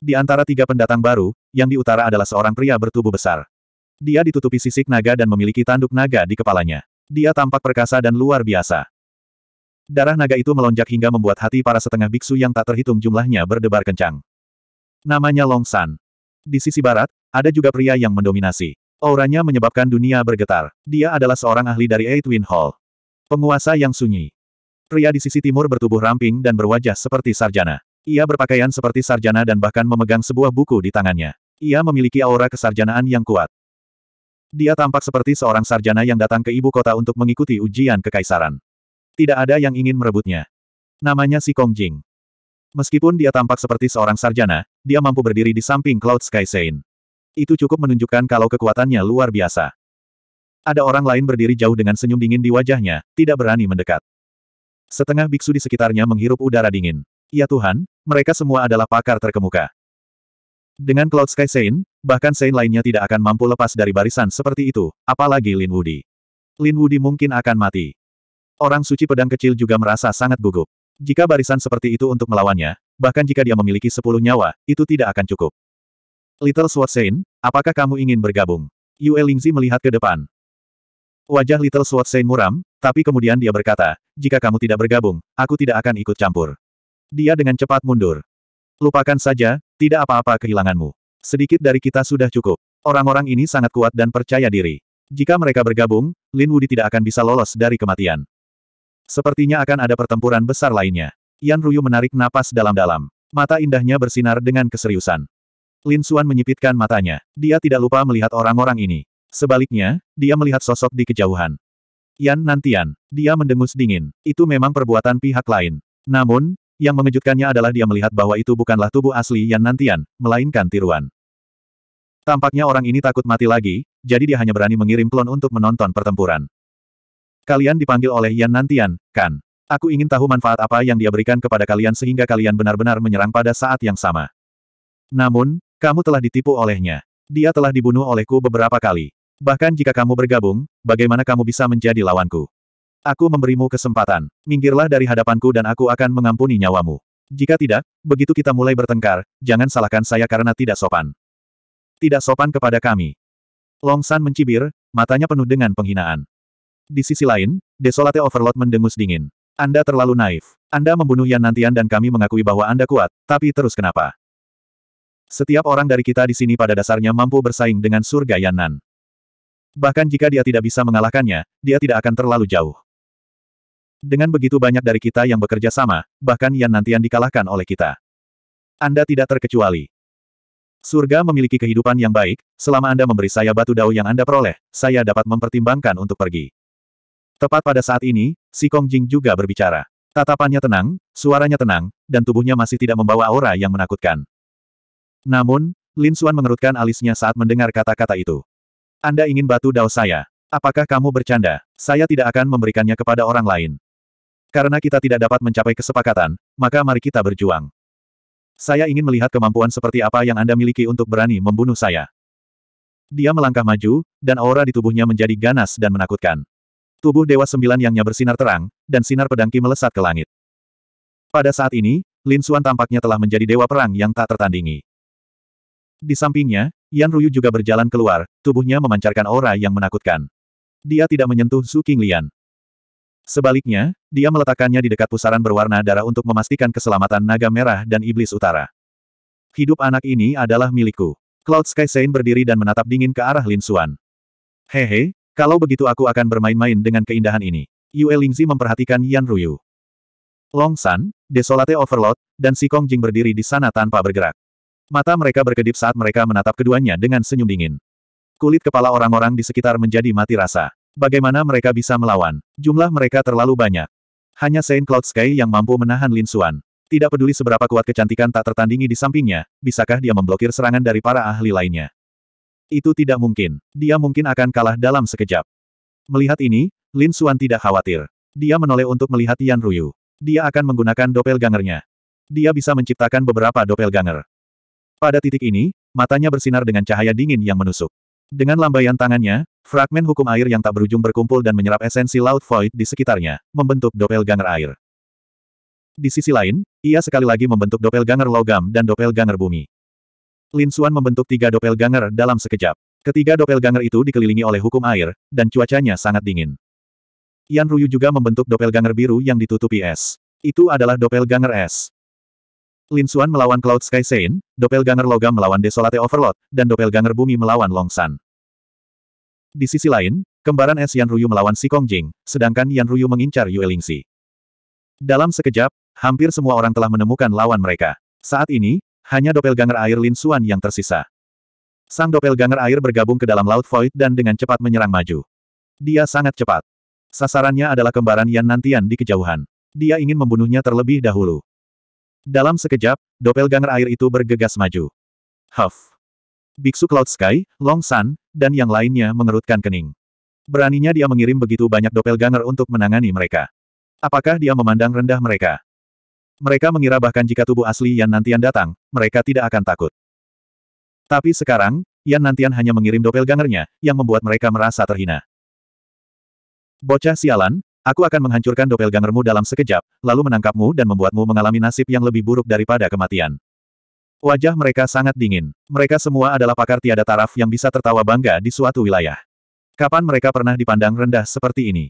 Di antara tiga pendatang baru, yang di utara adalah seorang pria bertubuh besar. Dia ditutupi sisik naga dan memiliki tanduk naga di kepalanya. Dia tampak perkasa dan luar biasa. Darah naga itu melonjak hingga membuat hati para setengah biksu yang tak terhitung jumlahnya berdebar kencang. Namanya Long San. Di sisi barat, ada juga pria yang mendominasi. Auranya menyebabkan dunia bergetar. Dia adalah seorang ahli dari Eight Wind Hall. Penguasa yang sunyi. Pria di sisi timur bertubuh ramping dan berwajah seperti sarjana. Ia berpakaian seperti sarjana dan bahkan memegang sebuah buku di tangannya. Ia memiliki aura kesarjanaan yang kuat. Dia tampak seperti seorang sarjana yang datang ke ibu kota untuk mengikuti ujian kekaisaran. Tidak ada yang ingin merebutnya. Namanya si Kong Jing. Meskipun dia tampak seperti seorang sarjana, dia mampu berdiri di samping Cloud Sky Sein. Itu cukup menunjukkan kalau kekuatannya luar biasa. Ada orang lain berdiri jauh dengan senyum dingin di wajahnya, tidak berani mendekat. Setengah biksu di sekitarnya menghirup udara dingin. Ya Tuhan, mereka semua adalah pakar terkemuka. Dengan Cloud Sky Sein, bahkan Sein lainnya tidak akan mampu lepas dari barisan seperti itu, apalagi Lin Wudi. Lin Wudi mungkin akan mati. Orang suci pedang kecil juga merasa sangat gugup. Jika barisan seperti itu untuk melawannya, bahkan jika dia memiliki sepuluh nyawa, itu tidak akan cukup. Little Sword Sein, apakah kamu ingin bergabung? Yue Lingzi melihat ke depan. Wajah Little Sword Sein muram, tapi kemudian dia berkata, jika kamu tidak bergabung, aku tidak akan ikut campur. Dia dengan cepat mundur. Lupakan saja, tidak apa-apa kehilanganmu. Sedikit dari kita sudah cukup. Orang-orang ini sangat kuat dan percaya diri. Jika mereka bergabung, Lin Wudi tidak akan bisa lolos dari kematian. Sepertinya akan ada pertempuran besar lainnya. Yan Ruyu menarik napas dalam-dalam. Mata indahnya bersinar dengan keseriusan. Lin Xuan menyipitkan matanya. Dia tidak lupa melihat orang-orang ini. Sebaliknya, dia melihat sosok di kejauhan. Yan Nantian. Dia mendengus dingin. Itu memang perbuatan pihak lain. Namun, yang mengejutkannya adalah dia melihat bahwa itu bukanlah tubuh asli Yan Nantian, melainkan tiruan. Tampaknya orang ini takut mati lagi, jadi dia hanya berani mengirim klon untuk menonton pertempuran. Kalian dipanggil oleh Yan Nantian, kan? Aku ingin tahu manfaat apa yang dia berikan kepada kalian sehingga kalian benar-benar menyerang pada saat yang sama. Namun, kamu telah ditipu olehnya. Dia telah dibunuh olehku beberapa kali. Bahkan jika kamu bergabung, bagaimana kamu bisa menjadi lawanku? Aku memberimu kesempatan. Minggirlah dari hadapanku dan aku akan mengampuni nyawamu. Jika tidak, begitu kita mulai bertengkar, jangan salahkan saya karena tidak sopan. Tidak sopan kepada kami. Long San mencibir, matanya penuh dengan penghinaan. Di sisi lain, Desolate Overlord mendengus dingin. Anda terlalu naif. Anda membunuh Yan Nantian dan kami mengakui bahwa Anda kuat, tapi terus kenapa? Setiap orang dari kita di sini pada dasarnya mampu bersaing dengan surga Yan Nan. Bahkan jika dia tidak bisa mengalahkannya, dia tidak akan terlalu jauh. Dengan begitu banyak dari kita yang bekerja sama, bahkan yang Nantian dikalahkan oleh kita. Anda tidak terkecuali. Surga memiliki kehidupan yang baik, selama Anda memberi saya batu dao yang Anda peroleh, saya dapat mempertimbangkan untuk pergi. Tepat pada saat ini, si Kong Jing juga berbicara. Tatapannya tenang, suaranya tenang, dan tubuhnya masih tidak membawa aura yang menakutkan. Namun, Lin Xuan mengerutkan alisnya saat mendengar kata-kata itu. Anda ingin batu dao saya? Apakah kamu bercanda? Saya tidak akan memberikannya kepada orang lain. Karena kita tidak dapat mencapai kesepakatan, maka mari kita berjuang. Saya ingin melihat kemampuan seperti apa yang Anda miliki untuk berani membunuh saya. Dia melangkah maju, dan aura di tubuhnya menjadi ganas dan menakutkan. Tubuh Dewa Sembilan yangnya bersinar terang, dan sinar pedangki melesat ke langit. Pada saat ini, Lin Suan tampaknya telah menjadi dewa perang yang tak tertandingi. Di sampingnya, Yan Ruyu juga berjalan keluar, tubuhnya memancarkan aura yang menakutkan. Dia tidak menyentuh Su Qinglian. Sebaliknya, dia meletakkannya di dekat pusaran berwarna darah untuk memastikan keselamatan naga merah dan iblis utara. Hidup anak ini adalah milikku. Cloud Sky Saint berdiri dan menatap dingin ke arah Lin Xuan. Hehe, kalau begitu aku akan bermain-main dengan keindahan ini. Yue Lingzi memperhatikan Yan Ruyu. Long San, Desolate Overlord, dan Si Kong Jing berdiri di sana tanpa bergerak. Mata mereka berkedip saat mereka menatap keduanya dengan senyum dingin. Kulit kepala orang-orang di sekitar menjadi mati rasa. Bagaimana mereka bisa melawan? Jumlah mereka terlalu banyak. Hanya Saint Cloud Sky yang mampu menahan Lin Xuan. Tidak peduli seberapa kuat kecantikan tak tertandingi di sampingnya, bisakah dia memblokir serangan dari para ahli lainnya? Itu tidak mungkin. Dia mungkin akan kalah dalam sekejap. Melihat ini, Lin Xuan tidak khawatir. Dia menoleh untuk melihat Yan Ruyu. Dia akan menggunakan doppelgangernya. Dia bisa menciptakan beberapa doppelganger. Pada titik ini, matanya bersinar dengan cahaya dingin yang menusuk. Dengan lambaian tangannya, fragmen hukum air yang tak berujung berkumpul dan menyerap esensi laut void di sekitarnya, membentuk ganger air. Di sisi lain, ia sekali lagi membentuk ganger logam dan ganger bumi. Lin Xuan membentuk tiga ganger dalam sekejap. Ketiga ganger itu dikelilingi oleh hukum air, dan cuacanya sangat dingin. Yan Ruyu juga membentuk ganger biru yang ditutupi es. Itu adalah ganger es. Lin Xuan melawan Cloud Sky Sein, Doppelganger Logam melawan Desolate Overlord, dan Doppelganger Bumi melawan Long San. Di sisi lain, kembaran es Yan Ruyu melawan Si Kong Jing, sedangkan Yan Ruyu mengincar Yue Lingxi. Dalam sekejap, hampir semua orang telah menemukan lawan mereka. Saat ini, hanya Doppelganger Air Lin Xuan yang tersisa. Sang Doppelganger Air bergabung ke dalam Laut Void dan dengan cepat menyerang maju. Dia sangat cepat. Sasarannya adalah kembaran Yan Nantian di kejauhan. Dia ingin membunuhnya terlebih dahulu. Dalam sekejap, doppelganger air itu bergegas maju. Huff. Biksu Cloud Sky, Long Sun, dan yang lainnya mengerutkan kening. Beraninya dia mengirim begitu banyak doppelganger untuk menangani mereka. Apakah dia memandang rendah mereka? Mereka mengira bahkan jika tubuh asli Yan Nantian datang, mereka tidak akan takut. Tapi sekarang, Yan Nantian hanya mengirim doppelgangernya, yang membuat mereka merasa terhina. Bocah sialan, Aku akan menghancurkan doppelgangermu dalam sekejap, lalu menangkapmu dan membuatmu mengalami nasib yang lebih buruk daripada kematian. Wajah mereka sangat dingin. Mereka semua adalah pakar tiada taraf yang bisa tertawa bangga di suatu wilayah. Kapan mereka pernah dipandang rendah seperti ini?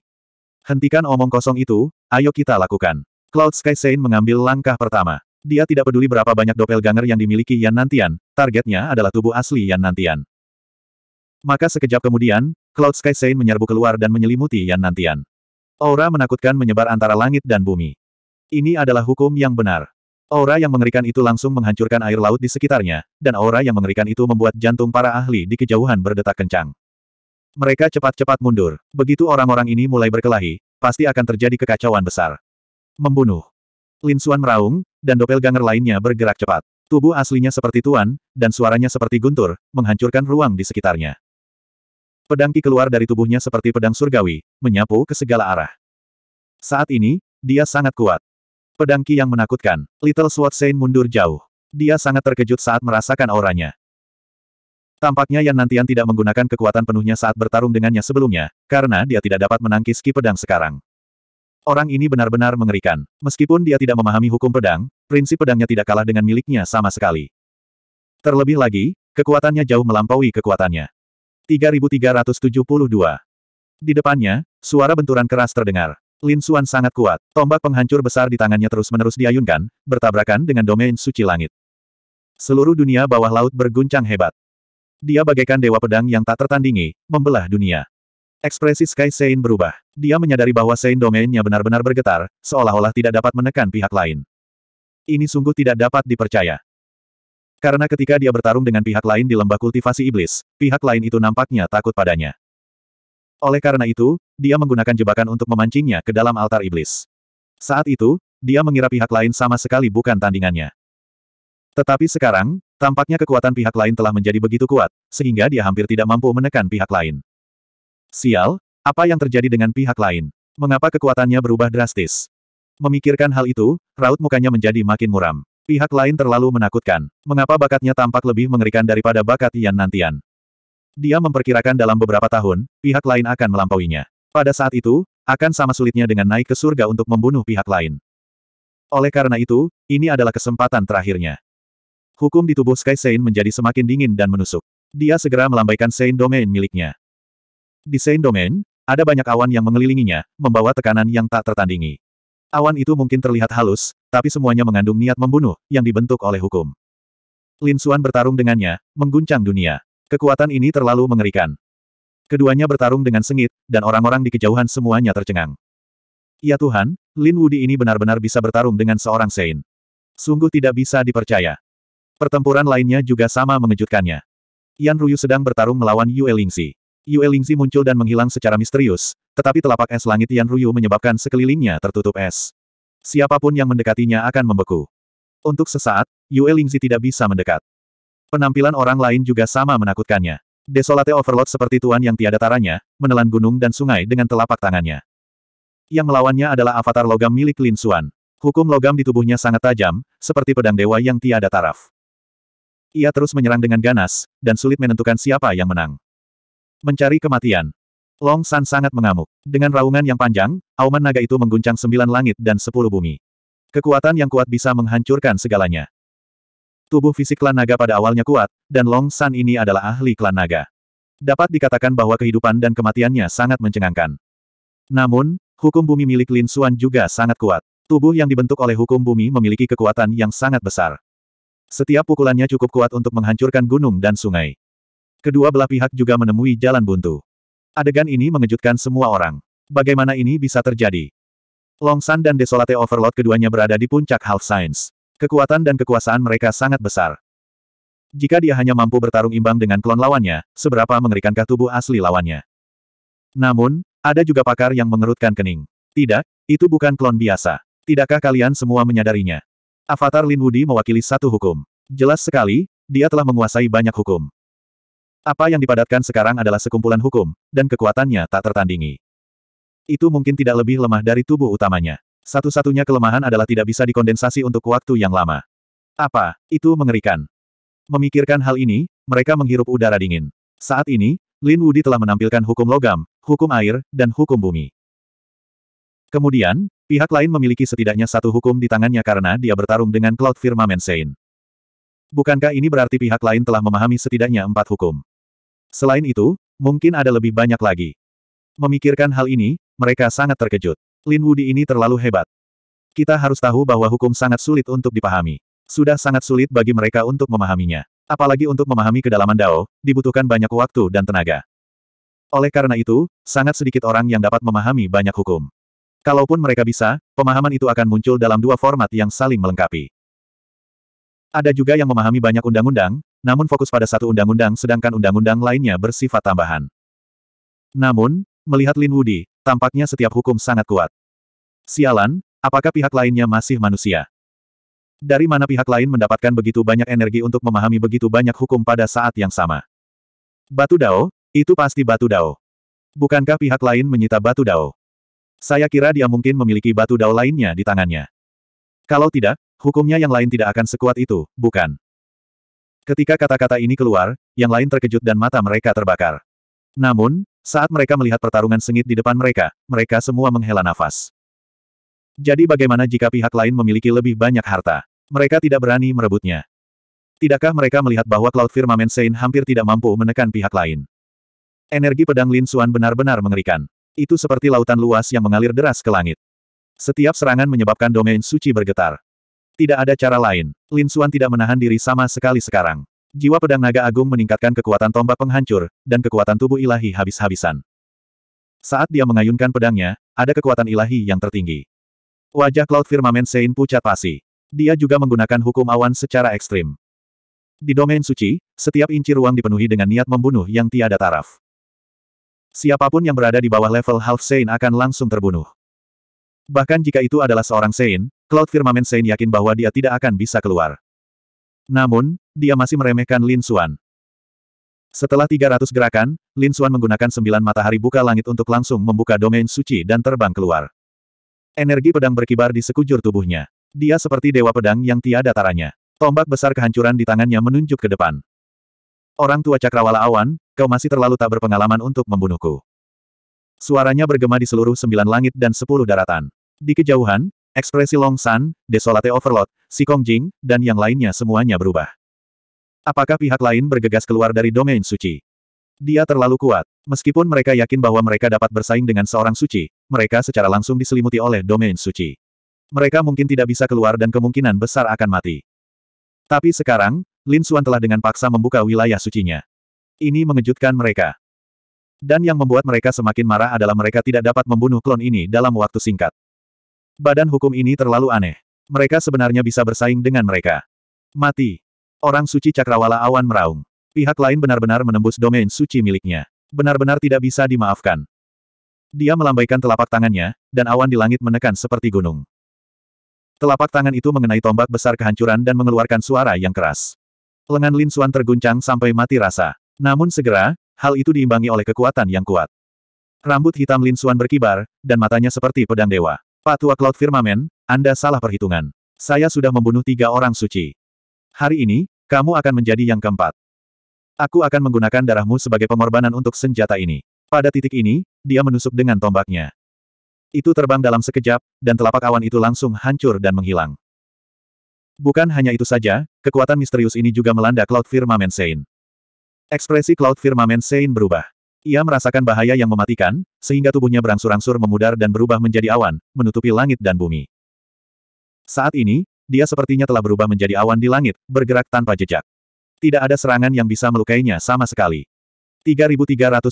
Hentikan omong kosong itu, ayo kita lakukan. Cloud Sky Saint mengambil langkah pertama. Dia tidak peduli berapa banyak doppelganger yang dimiliki Yan Nantian, targetnya adalah tubuh asli Yan Nantian. Maka sekejap kemudian, Cloud Sky Saint menyerbu keluar dan menyelimuti Yan Nantian. Aura menakutkan menyebar antara langit dan bumi. Ini adalah hukum yang benar. Aura yang mengerikan itu langsung menghancurkan air laut di sekitarnya, dan aura yang mengerikan itu membuat jantung para ahli di kejauhan berdetak kencang. Mereka cepat-cepat mundur. Begitu orang-orang ini mulai berkelahi, pasti akan terjadi kekacauan besar. Membunuh. Lin Xuan meraung, dan Dopel doppelganger lainnya bergerak cepat. Tubuh aslinya seperti tuan, dan suaranya seperti guntur, menghancurkan ruang di sekitarnya. Pedang Ki keluar dari tubuhnya seperti pedang surgawi, menyapu ke segala arah. Saat ini, dia sangat kuat. Pedang Ki yang menakutkan, Little Sword Saint mundur jauh. Dia sangat terkejut saat merasakan auranya. Tampaknya Yan Nantian tidak menggunakan kekuatan penuhnya saat bertarung dengannya sebelumnya, karena dia tidak dapat menangkis Ki Pedang sekarang. Orang ini benar-benar mengerikan. Meskipun dia tidak memahami hukum pedang, prinsip pedangnya tidak kalah dengan miliknya sama sekali. Terlebih lagi, kekuatannya jauh melampaui kekuatannya. 3372. Di depannya, suara benturan keras terdengar. Lin Xuan sangat kuat. Tombak penghancur besar di tangannya terus-menerus diayunkan, bertabrakan dengan domain suci langit. Seluruh dunia bawah laut berguncang hebat. Dia bagaikan dewa pedang yang tak tertandingi, membelah dunia. Ekspresi Sky Sein berubah. Dia menyadari bahwa Sein domainnya benar-benar bergetar, seolah-olah tidak dapat menekan pihak lain. Ini sungguh tidak dapat dipercaya. Karena ketika dia bertarung dengan pihak lain di lembah kultivasi iblis, pihak lain itu nampaknya takut padanya. Oleh karena itu, dia menggunakan jebakan untuk memancingnya ke dalam altar iblis. Saat itu, dia mengira pihak lain sama sekali bukan tandingannya. Tetapi sekarang, tampaknya kekuatan pihak lain telah menjadi begitu kuat, sehingga dia hampir tidak mampu menekan pihak lain. Sial, apa yang terjadi dengan pihak lain? Mengapa kekuatannya berubah drastis? Memikirkan hal itu, raut mukanya menjadi makin muram. Pihak lain terlalu menakutkan. Mengapa bakatnya tampak lebih mengerikan daripada bakat Yan Nantian? Dia memperkirakan dalam beberapa tahun, pihak lain akan melampauinya. Pada saat itu, akan sama sulitnya dengan naik ke surga untuk membunuh pihak lain. Oleh karena itu, ini adalah kesempatan terakhirnya. Hukum di tubuh Sky Saint menjadi semakin dingin dan menusuk. Dia segera melambaikan Saint Domain miliknya. Di Saint Domain, ada banyak awan yang mengelilinginya, membawa tekanan yang tak tertandingi. Awan itu mungkin terlihat halus, tapi semuanya mengandung niat membunuh, yang dibentuk oleh hukum. Lin Xuan bertarung dengannya, mengguncang dunia. Kekuatan ini terlalu mengerikan. Keduanya bertarung dengan sengit, dan orang-orang di kejauhan semuanya tercengang. Ya Tuhan, Lin Wudi ini benar-benar bisa bertarung dengan seorang Sein. Sungguh tidak bisa dipercaya. Pertempuran lainnya juga sama mengejutkannya. Yan Ruyu sedang bertarung melawan Yue Lingxi. Yue Lingzi muncul dan menghilang secara misterius, tetapi telapak es langit Tian Ruyu menyebabkan sekelilingnya tertutup es. Siapapun yang mendekatinya akan membeku. Untuk sesaat, Yue Lingzi tidak bisa mendekat. Penampilan orang lain juga sama menakutkannya. Desolate Overlord seperti tuan yang tiada taranya, menelan gunung dan sungai dengan telapak tangannya. Yang melawannya adalah avatar logam milik Lin Xuan. Hukum logam di tubuhnya sangat tajam, seperti pedang dewa yang tiada taraf. Ia terus menyerang dengan ganas, dan sulit menentukan siapa yang menang. Mencari kematian. Long San sangat mengamuk. Dengan raungan yang panjang, auman naga itu mengguncang sembilan langit dan sepuluh bumi. Kekuatan yang kuat bisa menghancurkan segalanya. Tubuh fisik klan naga pada awalnya kuat, dan Long San ini adalah ahli klan naga. Dapat dikatakan bahwa kehidupan dan kematiannya sangat mencengangkan. Namun, hukum bumi milik Lin Xuan juga sangat kuat. Tubuh yang dibentuk oleh hukum bumi memiliki kekuatan yang sangat besar. Setiap pukulannya cukup kuat untuk menghancurkan gunung dan sungai. Kedua belah pihak juga menemui jalan buntu. Adegan ini mengejutkan semua orang. Bagaimana ini bisa terjadi? Longsan dan Desolate Overlord keduanya berada di puncak Half Science. Kekuatan dan kekuasaan mereka sangat besar. Jika dia hanya mampu bertarung imbang dengan klon lawannya, seberapa mengerikankah tubuh asli lawannya? Namun, ada juga pakar yang mengerutkan kening. Tidak, itu bukan klon biasa. Tidakkah kalian semua menyadarinya? Avatar Lin Wudi mewakili satu hukum. Jelas sekali, dia telah menguasai banyak hukum. Apa yang dipadatkan sekarang adalah sekumpulan hukum, dan kekuatannya tak tertandingi. Itu mungkin tidak lebih lemah dari tubuh utamanya. Satu-satunya kelemahan adalah tidak bisa dikondensasi untuk waktu yang lama. Apa, itu mengerikan. Memikirkan hal ini, mereka menghirup udara dingin. Saat ini, Lin Wudi telah menampilkan hukum logam, hukum air, dan hukum bumi. Kemudian, pihak lain memiliki setidaknya satu hukum di tangannya karena dia bertarung dengan Cloud Firmament Sein. Bukankah ini berarti pihak lain telah memahami setidaknya empat hukum? Selain itu, mungkin ada lebih banyak lagi. Memikirkan hal ini, mereka sangat terkejut. Lin Wudi ini terlalu hebat. Kita harus tahu bahwa hukum sangat sulit untuk dipahami. Sudah sangat sulit bagi mereka untuk memahaminya. Apalagi untuk memahami kedalaman Dao, dibutuhkan banyak waktu dan tenaga. Oleh karena itu, sangat sedikit orang yang dapat memahami banyak hukum. Kalaupun mereka bisa, pemahaman itu akan muncul dalam dua format yang saling melengkapi. Ada juga yang memahami banyak undang-undang, namun fokus pada satu undang-undang sedangkan undang-undang lainnya bersifat tambahan. Namun, melihat Lin Wudi, tampaknya setiap hukum sangat kuat. Sialan, apakah pihak lainnya masih manusia? Dari mana pihak lain mendapatkan begitu banyak energi untuk memahami begitu banyak hukum pada saat yang sama? Batu Dao, itu pasti Batu Dao. Bukankah pihak lain menyita Batu Dao? Saya kira dia mungkin memiliki Batu Dao lainnya di tangannya. Kalau tidak, hukumnya yang lain tidak akan sekuat itu, bukan? Ketika kata-kata ini keluar, yang lain terkejut dan mata mereka terbakar. Namun, saat mereka melihat pertarungan sengit di depan mereka, mereka semua menghela nafas. Jadi bagaimana jika pihak lain memiliki lebih banyak harta? Mereka tidak berani merebutnya. Tidakkah mereka melihat bahwa Cloud Firmament Sein hampir tidak mampu menekan pihak lain? Energi pedang Lin Suan benar-benar mengerikan. Itu seperti lautan luas yang mengalir deras ke langit. Setiap serangan menyebabkan domain suci bergetar. Tidak ada cara lain, Lin Suan tidak menahan diri sama sekali sekarang. Jiwa pedang naga agung meningkatkan kekuatan tombak penghancur, dan kekuatan tubuh ilahi habis-habisan. Saat dia mengayunkan pedangnya, ada kekuatan ilahi yang tertinggi. Wajah Cloud Firmament Sein pucat pasi. Dia juga menggunakan hukum awan secara ekstrim. Di domain suci, setiap inci ruang dipenuhi dengan niat membunuh yang tiada taraf. Siapapun yang berada di bawah level Half Sein akan langsung terbunuh. Bahkan jika itu adalah seorang Sein, Cloud Firmament Sein yakin bahwa dia tidak akan bisa keluar. Namun, dia masih meremehkan Lin Xuan. Setelah 300 gerakan, Lin Xuan menggunakan sembilan matahari buka langit untuk langsung membuka domain suci dan terbang keluar. Energi pedang berkibar di sekujur tubuhnya. Dia seperti dewa pedang yang tiada taranya. Tombak besar kehancuran di tangannya menunjuk ke depan. Orang tua cakrawala awan, kau masih terlalu tak berpengalaman untuk membunuhku. Suaranya bergema di seluruh sembilan langit dan sepuluh daratan. Di kejauhan, Ekspresi Long San, Desolate Overload, Si Kong Jing, dan yang lainnya semuanya berubah. Apakah pihak lain bergegas keluar dari domain suci? Dia terlalu kuat. Meskipun mereka yakin bahwa mereka dapat bersaing dengan seorang suci, mereka secara langsung diselimuti oleh domain suci. Mereka mungkin tidak bisa keluar dan kemungkinan besar akan mati. Tapi sekarang, Lin Suan telah dengan paksa membuka wilayah sucinya. Ini mengejutkan mereka. Dan yang membuat mereka semakin marah adalah mereka tidak dapat membunuh klon ini dalam waktu singkat. Badan hukum ini terlalu aneh. Mereka sebenarnya bisa bersaing dengan mereka. Mati. Orang suci cakrawala awan meraung. Pihak lain benar-benar menembus domain suci miliknya. Benar-benar tidak bisa dimaafkan. Dia melambaikan telapak tangannya, dan awan di langit menekan seperti gunung. Telapak tangan itu mengenai tombak besar kehancuran dan mengeluarkan suara yang keras. Lengan Lin Suan terguncang sampai mati rasa. Namun segera, hal itu diimbangi oleh kekuatan yang kuat. Rambut hitam Lin Suan berkibar, dan matanya seperti pedang dewa. Patua Cloud Firmamen, Anda salah perhitungan. Saya sudah membunuh tiga orang suci. Hari ini, kamu akan menjadi yang keempat. Aku akan menggunakan darahmu sebagai pengorbanan untuk senjata ini. Pada titik ini, dia menusuk dengan tombaknya. Itu terbang dalam sekejap, dan telapak awan itu langsung hancur dan menghilang. Bukan hanya itu saja, kekuatan misterius ini juga melanda Cloud Firmamen Sein. Ekspresi Cloud Firmamen Sein berubah. Ia merasakan bahaya yang mematikan, sehingga tubuhnya berangsur-angsur memudar dan berubah menjadi awan, menutupi langit dan bumi. Saat ini, dia sepertinya telah berubah menjadi awan di langit, bergerak tanpa jejak. Tidak ada serangan yang bisa melukainya sama sekali. 3373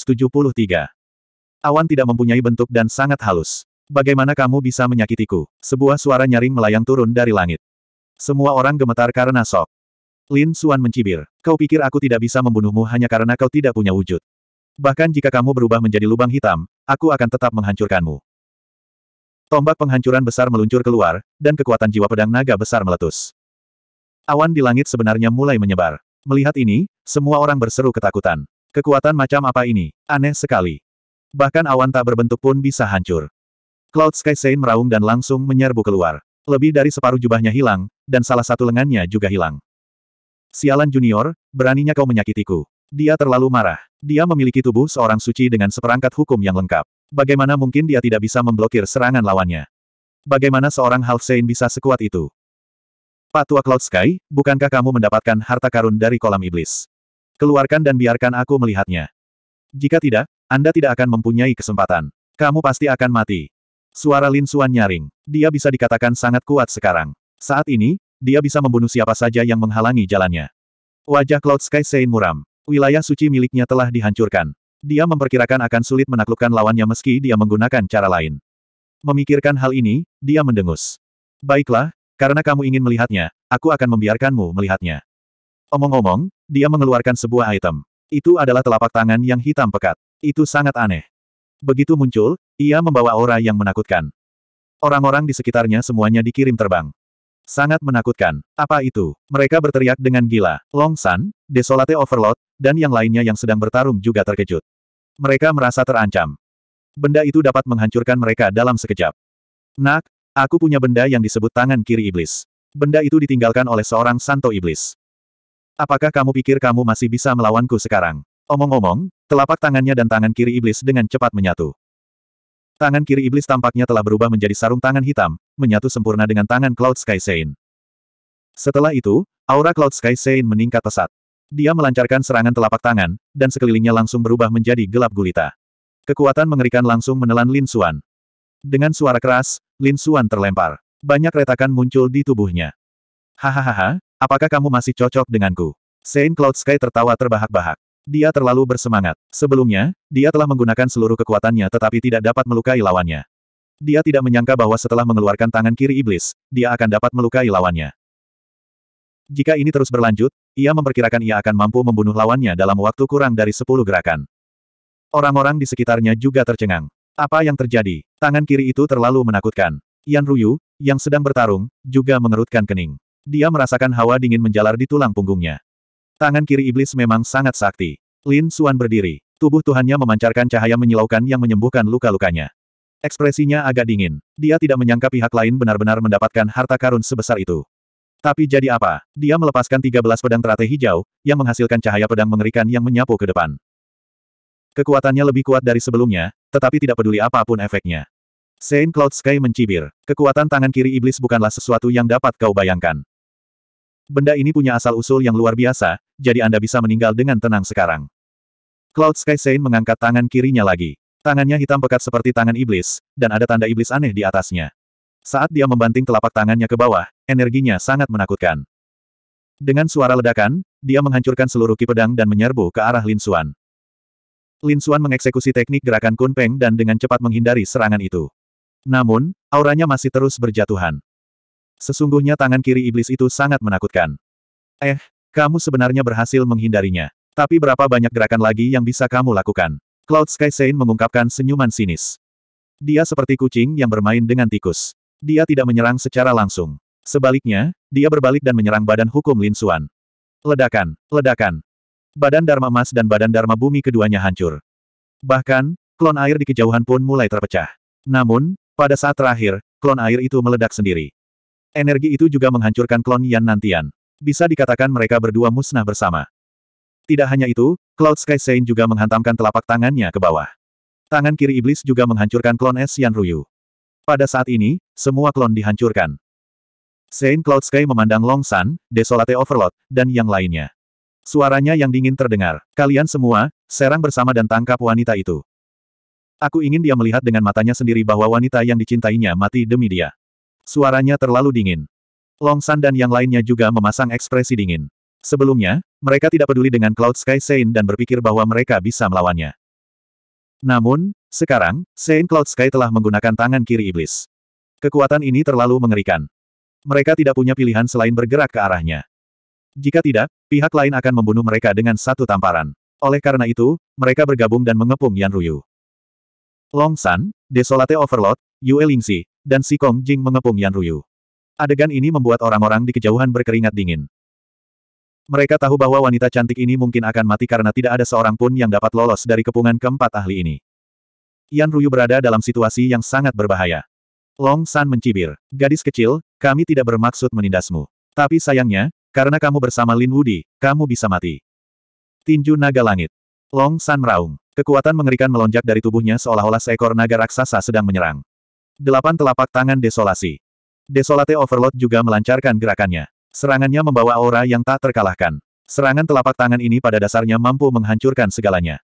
Awan tidak mempunyai bentuk dan sangat halus. Bagaimana kamu bisa menyakitiku? Sebuah suara nyaring melayang turun dari langit. Semua orang gemetar karena sok. Lin Suan mencibir. Kau pikir aku tidak bisa membunuhmu hanya karena kau tidak punya wujud. Bahkan jika kamu berubah menjadi lubang hitam, aku akan tetap menghancurkanmu. Tombak penghancuran besar meluncur keluar, dan kekuatan jiwa pedang naga besar meletus. Awan di langit sebenarnya mulai menyebar. Melihat ini, semua orang berseru ketakutan. Kekuatan macam apa ini? Aneh sekali. Bahkan awan tak berbentuk pun bisa hancur. Cloud Sky Saint meraung dan langsung menyerbu keluar. Lebih dari separuh jubahnya hilang, dan salah satu lengannya juga hilang. Sialan junior, beraninya kau menyakitiku. Dia terlalu marah. Dia memiliki tubuh seorang suci dengan seperangkat hukum yang lengkap. Bagaimana mungkin dia tidak bisa memblokir serangan lawannya? Bagaimana seorang Half Saint bisa sekuat itu? Patua Cloud Sky, bukankah kamu mendapatkan harta karun dari kolam iblis? Keluarkan dan biarkan aku melihatnya. Jika tidak, Anda tidak akan mempunyai kesempatan. Kamu pasti akan mati. Suara Lin Suan nyaring. Dia bisa dikatakan sangat kuat sekarang. Saat ini, dia bisa membunuh siapa saja yang menghalangi jalannya. Wajah Cloud Sky Sein muram wilayah suci miliknya telah dihancurkan. Dia memperkirakan akan sulit menaklukkan lawannya meski dia menggunakan cara lain. Memikirkan hal ini, dia mendengus. Baiklah, karena kamu ingin melihatnya, aku akan membiarkanmu melihatnya. Omong-omong, dia mengeluarkan sebuah item. Itu adalah telapak tangan yang hitam pekat. Itu sangat aneh. Begitu muncul, ia membawa aura yang menakutkan. Orang-orang di sekitarnya semuanya dikirim terbang. Sangat menakutkan. Apa itu? Mereka berteriak dengan gila. Long San, Desolate Overlord, dan yang lainnya yang sedang bertarung juga terkejut. Mereka merasa terancam. Benda itu dapat menghancurkan mereka dalam sekejap. Nak, aku punya benda yang disebut tangan kiri iblis. Benda itu ditinggalkan oleh seorang santo iblis. Apakah kamu pikir kamu masih bisa melawanku sekarang? Omong-omong, telapak tangannya dan tangan kiri iblis dengan cepat menyatu. Tangan kiri iblis tampaknya telah berubah menjadi sarung tangan hitam, menyatu sempurna dengan tangan Cloud Sky Sein. Setelah itu, aura Cloud Sky Sein meningkat pesat. Dia melancarkan serangan telapak tangan, dan sekelilingnya langsung berubah menjadi gelap gulita. Kekuatan mengerikan langsung menelan Lin Xuan. Dengan suara keras, Lin Xuan terlempar. Banyak retakan muncul di tubuhnya. Hahaha, apakah kamu masih cocok denganku? Saint Cloud Sky tertawa terbahak-bahak. Dia terlalu bersemangat. Sebelumnya, dia telah menggunakan seluruh kekuatannya tetapi tidak dapat melukai lawannya. Dia tidak menyangka bahwa setelah mengeluarkan tangan kiri iblis, dia akan dapat melukai lawannya. Jika ini terus berlanjut, ia memperkirakan ia akan mampu membunuh lawannya dalam waktu kurang dari sepuluh gerakan. Orang-orang di sekitarnya juga tercengang. Apa yang terjadi? Tangan kiri itu terlalu menakutkan. Yan Ruyu, yang sedang bertarung, juga mengerutkan kening. Dia merasakan hawa dingin menjalar di tulang punggungnya. Tangan kiri iblis memang sangat sakti. Lin Suan berdiri. Tubuh Tuhannya memancarkan cahaya menyilaukan yang menyembuhkan luka-lukanya. Ekspresinya agak dingin. Dia tidak menyangka pihak lain benar-benar mendapatkan harta karun sebesar itu. Tapi jadi apa? Dia melepaskan 13 pedang teratai hijau, yang menghasilkan cahaya pedang mengerikan yang menyapu ke depan. Kekuatannya lebih kuat dari sebelumnya, tetapi tidak peduli apapun efeknya. Saint Cloud Sky mencibir, kekuatan tangan kiri iblis bukanlah sesuatu yang dapat kau bayangkan. Benda ini punya asal-usul yang luar biasa, jadi Anda bisa meninggal dengan tenang sekarang. Cloud Sky Saint mengangkat tangan kirinya lagi. Tangannya hitam pekat seperti tangan iblis, dan ada tanda iblis aneh di atasnya. Saat dia membanting telapak tangannya ke bawah, energinya sangat menakutkan. Dengan suara ledakan, dia menghancurkan seluruh ki pedang dan menyerbu ke arah Lin Xuan. Lin Xuan mengeksekusi teknik gerakan kunpeng dan dengan cepat menghindari serangan itu. Namun, auranya masih terus berjatuhan. Sesungguhnya tangan kiri iblis itu sangat menakutkan. Eh, kamu sebenarnya berhasil menghindarinya. Tapi berapa banyak gerakan lagi yang bisa kamu lakukan? Cloud Sky Saint mengungkapkan senyuman sinis. Dia seperti kucing yang bermain dengan tikus. Dia tidak menyerang secara langsung. Sebaliknya, dia berbalik dan menyerang badan hukum Lin Suan. Ledakan, ledakan. Badan Dharma Mas dan badan Dharma Bumi keduanya hancur. Bahkan, klon air di kejauhan pun mulai terpecah. Namun, pada saat terakhir, klon air itu meledak sendiri. Energi itu juga menghancurkan klon Yan Nantian. Bisa dikatakan mereka berdua musnah bersama. Tidak hanya itu, Cloud Sky Saint juga menghantamkan telapak tangannya ke bawah. Tangan kiri iblis juga menghancurkan klon es Yan Ruyu. Pada saat ini, semua klon dihancurkan. Saint Cloud Sky memandang Long San, Desolate Overlord, dan yang lainnya. Suaranya yang dingin terdengar. Kalian semua, serang bersama dan tangkap wanita itu. Aku ingin dia melihat dengan matanya sendiri bahwa wanita yang dicintainya mati demi dia. Suaranya terlalu dingin. Long San dan yang lainnya juga memasang ekspresi dingin. Sebelumnya, mereka tidak peduli dengan Cloud Sky Saint dan berpikir bahwa mereka bisa melawannya. Namun, sekarang, Saint Cloud Sky telah menggunakan tangan kiri iblis. Kekuatan ini terlalu mengerikan. Mereka tidak punya pilihan selain bergerak ke arahnya. Jika tidak, pihak lain akan membunuh mereka dengan satu tamparan. Oleh karena itu, mereka bergabung dan mengepung Yan Ruyu. Long San, Desolate Overlord, Yue Lingxi, dan Si Kong Jing mengepung Yan Ruyu. Adegan ini membuat orang-orang di kejauhan berkeringat dingin. Mereka tahu bahwa wanita cantik ini mungkin akan mati karena tidak ada seorang pun yang dapat lolos dari kepungan keempat ahli ini. Yan Ruyu berada dalam situasi yang sangat berbahaya. Long San mencibir. Gadis kecil, kami tidak bermaksud menindasmu. Tapi sayangnya, karena kamu bersama Lin Wudi, kamu bisa mati. Tinju Naga Langit. Long San meraung. Kekuatan mengerikan melonjak dari tubuhnya seolah-olah seekor naga raksasa sedang menyerang. Delapan telapak tangan desolasi. Desolate Overload juga melancarkan gerakannya. Serangannya membawa aura yang tak terkalahkan. Serangan telapak tangan ini pada dasarnya mampu menghancurkan segalanya.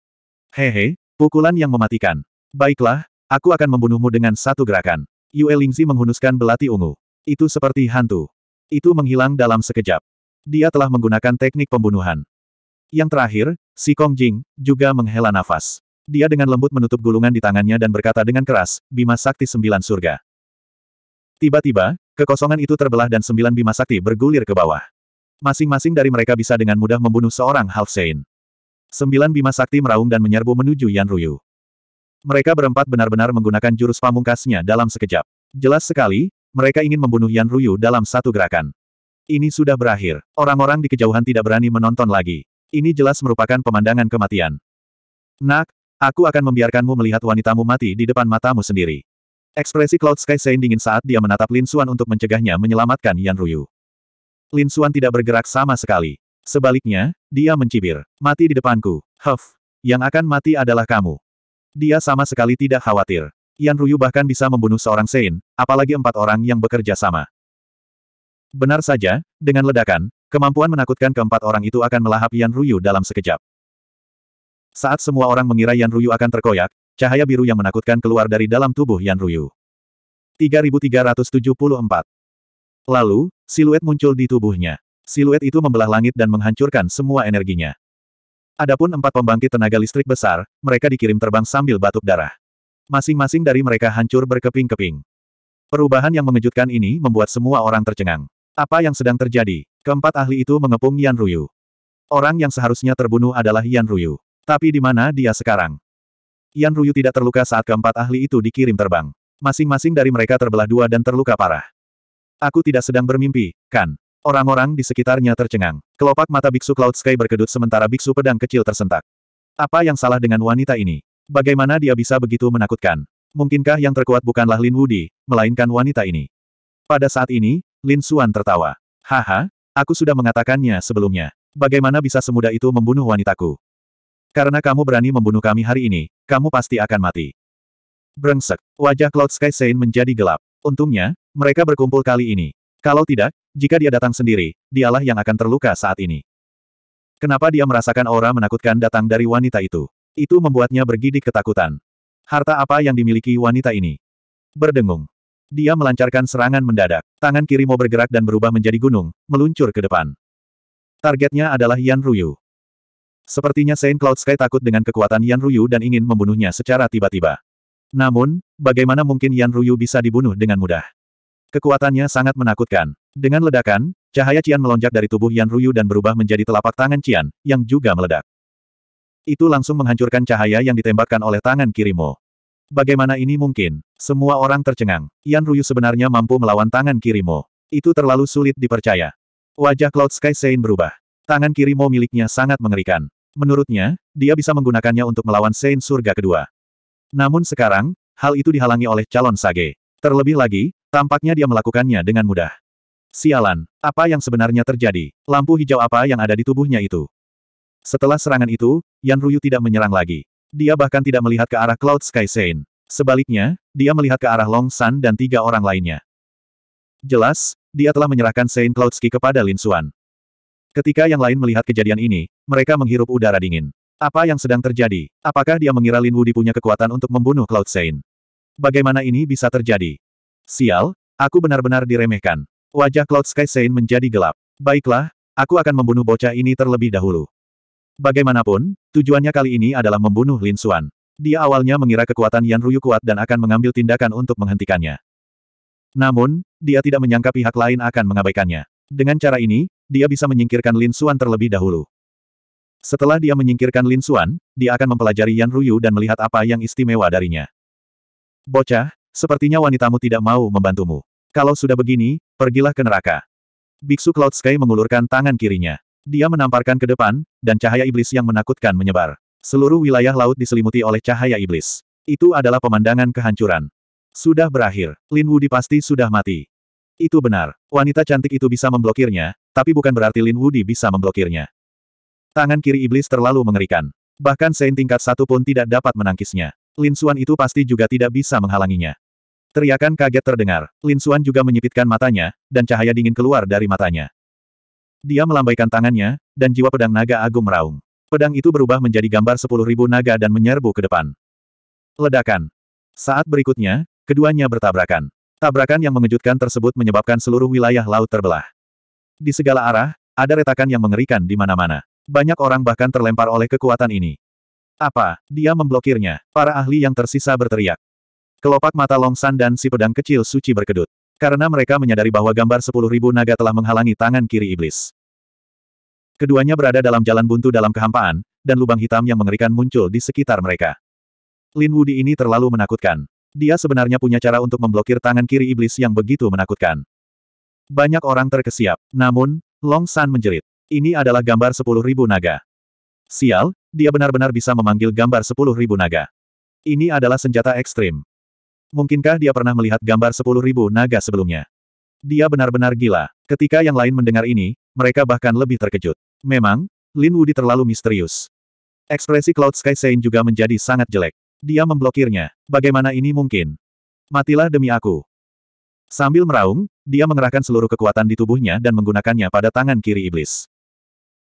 Hehe, pukulan yang mematikan. Baiklah, aku akan membunuhmu dengan satu gerakan. Yue Lingzi menghunuskan belati ungu. Itu seperti hantu. Itu menghilang dalam sekejap. Dia telah menggunakan teknik pembunuhan. Yang terakhir, si Kong Jing, juga menghela nafas. Dia dengan lembut menutup gulungan di tangannya dan berkata dengan keras, Bima Sakti Sembilan Surga. Tiba-tiba, kekosongan itu terbelah dan sembilan Bima Sakti bergulir ke bawah. Masing-masing dari mereka bisa dengan mudah membunuh seorang Half Sein. Sembilan Bima Sakti meraung dan menyerbu menuju Yan Ruyu. Mereka berempat benar-benar menggunakan jurus pamungkasnya dalam sekejap. Jelas sekali, mereka ingin membunuh Yan Ruyu dalam satu gerakan. Ini sudah berakhir. Orang-orang di kejauhan tidak berani menonton lagi. Ini jelas merupakan pemandangan kematian. Nak, aku akan membiarkanmu melihat wanitamu mati di depan matamu sendiri. Ekspresi Cloud Sky Sein dingin saat dia menatap Lin Xuan untuk mencegahnya menyelamatkan Yan Ruyu. Lin Xuan tidak bergerak sama sekali. Sebaliknya, dia mencibir. Mati di depanku. Huff. Yang akan mati adalah kamu. Dia sama sekali tidak khawatir. Yan Ruyu bahkan bisa membunuh seorang Sein, apalagi empat orang yang bekerja sama. Benar saja, dengan ledakan, kemampuan menakutkan keempat orang itu akan melahap Yan Ruyu dalam sekejap. Saat semua orang mengira Yan Ruyu akan terkoyak, cahaya biru yang menakutkan keluar dari dalam tubuh Yan Ruyu. 3374 Lalu, siluet muncul di tubuhnya. Siluet itu membelah langit dan menghancurkan semua energinya. Adapun empat pembangkit tenaga listrik besar, mereka dikirim terbang sambil batuk darah. Masing-masing dari mereka hancur berkeping-keping. Perubahan yang mengejutkan ini membuat semua orang tercengang. Apa yang sedang terjadi? Keempat ahli itu mengepung Yan Ruyu. Orang yang seharusnya terbunuh adalah Yan Ruyu. Tapi di mana dia sekarang? Yan Ruyu tidak terluka saat keempat ahli itu dikirim terbang. Masing-masing dari mereka terbelah dua dan terluka parah. Aku tidak sedang bermimpi, kan? Orang-orang di sekitarnya tercengang. Kelopak mata Biksu Cloud Sky berkedut sementara Biksu Pedang kecil tersentak. Apa yang salah dengan wanita ini? Bagaimana dia bisa begitu menakutkan? Mungkinkah yang terkuat bukanlah Lin Wudi, melainkan wanita ini? Pada saat ini, Lin Xuan tertawa. Haha, aku sudah mengatakannya sebelumnya. Bagaimana bisa semudah itu membunuh wanitaku? Karena kamu berani membunuh kami hari ini, kamu pasti akan mati. Brengsek, wajah Cloud Sky Saint menjadi gelap. Untungnya, mereka berkumpul kali ini. Kalau tidak, jika dia datang sendiri, dialah yang akan terluka saat ini. Kenapa dia merasakan aura menakutkan datang dari wanita itu? Itu membuatnya bergidik ketakutan. Harta apa yang dimiliki wanita ini? Berdengung. Dia melancarkan serangan mendadak. Tangan kiri mau bergerak dan berubah menjadi gunung, meluncur ke depan. Targetnya adalah Yan Ruyu. Sepertinya Saint Cloud Sky takut dengan kekuatan Yan Ruyu dan ingin membunuhnya secara tiba-tiba. Namun, bagaimana mungkin Yan Ruyu bisa dibunuh dengan mudah? Kekuatannya sangat menakutkan. Dengan ledakan, cahaya Cian melonjak dari tubuh Yan Ruyu dan berubah menjadi telapak tangan Cian, yang juga meledak. Itu langsung menghancurkan cahaya yang ditembakkan oleh tangan kirimu. Bagaimana ini mungkin? Semua orang tercengang. Yan Ruyu sebenarnya mampu melawan tangan kirimu. Itu terlalu sulit dipercaya. Wajah Cloud Sky Sein berubah. Tangan kirimu miliknya sangat mengerikan. Menurutnya, dia bisa menggunakannya untuk melawan Sein Surga kedua. Namun sekarang, hal itu dihalangi oleh calon Sage. Terlebih lagi, Tampaknya dia melakukannya dengan mudah. Sialan, apa yang sebenarnya terjadi? Lampu hijau apa yang ada di tubuhnya itu? Setelah serangan itu, Yan Ruyu tidak menyerang lagi. Dia bahkan tidak melihat ke arah Cloud Sky Sein. Sebaliknya, dia melihat ke arah Long San dan tiga orang lainnya. Jelas, dia telah menyerahkan Sein Cloud kepada Lin Xuan. Ketika yang lain melihat kejadian ini, mereka menghirup udara dingin. Apa yang sedang terjadi? Apakah dia mengira Lin Wu dipunya kekuatan untuk membunuh Cloud Sein? Bagaimana ini bisa terjadi? Sial, aku benar-benar diremehkan. Wajah Cloud Sky Saint menjadi gelap. Baiklah, aku akan membunuh bocah ini terlebih dahulu. Bagaimanapun, tujuannya kali ini adalah membunuh Lin Xuan. Dia awalnya mengira kekuatan Yan Ruyu kuat dan akan mengambil tindakan untuk menghentikannya. Namun, dia tidak menyangka pihak lain akan mengabaikannya. Dengan cara ini, dia bisa menyingkirkan Lin Xuan terlebih dahulu. Setelah dia menyingkirkan Lin Xuan, dia akan mempelajari Yan Ruyu dan melihat apa yang istimewa darinya. Bocah, Sepertinya wanitamu tidak mau membantumu. Kalau sudah begini, pergilah ke neraka. Biksu Cloud Sky mengulurkan tangan kirinya. Dia menamparkan ke depan, dan cahaya iblis yang menakutkan menyebar. Seluruh wilayah laut diselimuti oleh cahaya iblis. Itu adalah pemandangan kehancuran. Sudah berakhir. Lin Wudi pasti sudah mati. Itu benar. Wanita cantik itu bisa memblokirnya, tapi bukan berarti Lin Wudi bisa memblokirnya. Tangan kiri iblis terlalu mengerikan. Bahkan Sein tingkat satu pun tidak dapat menangkisnya. Lin Suan itu pasti juga tidak bisa menghalanginya. Teriakan kaget terdengar. Lin Suan juga menyipitkan matanya, dan cahaya dingin keluar dari matanya. Dia melambaikan tangannya, dan jiwa pedang naga agung meraung. Pedang itu berubah menjadi gambar sepuluh ribu naga dan menyerbu ke depan. Ledakan. Saat berikutnya, keduanya bertabrakan. Tabrakan yang mengejutkan tersebut menyebabkan seluruh wilayah laut terbelah. Di segala arah, ada retakan yang mengerikan di mana-mana. Banyak orang bahkan terlempar oleh kekuatan ini. Apa? Dia memblokirnya. Para ahli yang tersisa berteriak. Kelopak mata Longsan dan si pedang kecil suci berkedut. Karena mereka menyadari bahwa gambar sepuluh ribu naga telah menghalangi tangan kiri iblis. Keduanya berada dalam jalan buntu dalam kehampaan, dan lubang hitam yang mengerikan muncul di sekitar mereka. Lin Wudi ini terlalu menakutkan. Dia sebenarnya punya cara untuk memblokir tangan kiri iblis yang begitu menakutkan. Banyak orang terkesiap. Namun, Long San menjerit. Ini adalah gambar sepuluh ribu naga. Sial, dia benar-benar bisa memanggil gambar sepuluh ribu naga. Ini adalah senjata ekstrim. Mungkinkah dia pernah melihat gambar sepuluh ribu naga sebelumnya? Dia benar-benar gila. Ketika yang lain mendengar ini, mereka bahkan lebih terkejut. Memang, Lin Wudi terlalu misterius. Ekspresi Cloud Sky Saint juga menjadi sangat jelek. Dia memblokirnya. Bagaimana ini mungkin? Matilah demi aku. Sambil meraung, dia mengerahkan seluruh kekuatan di tubuhnya dan menggunakannya pada tangan kiri iblis.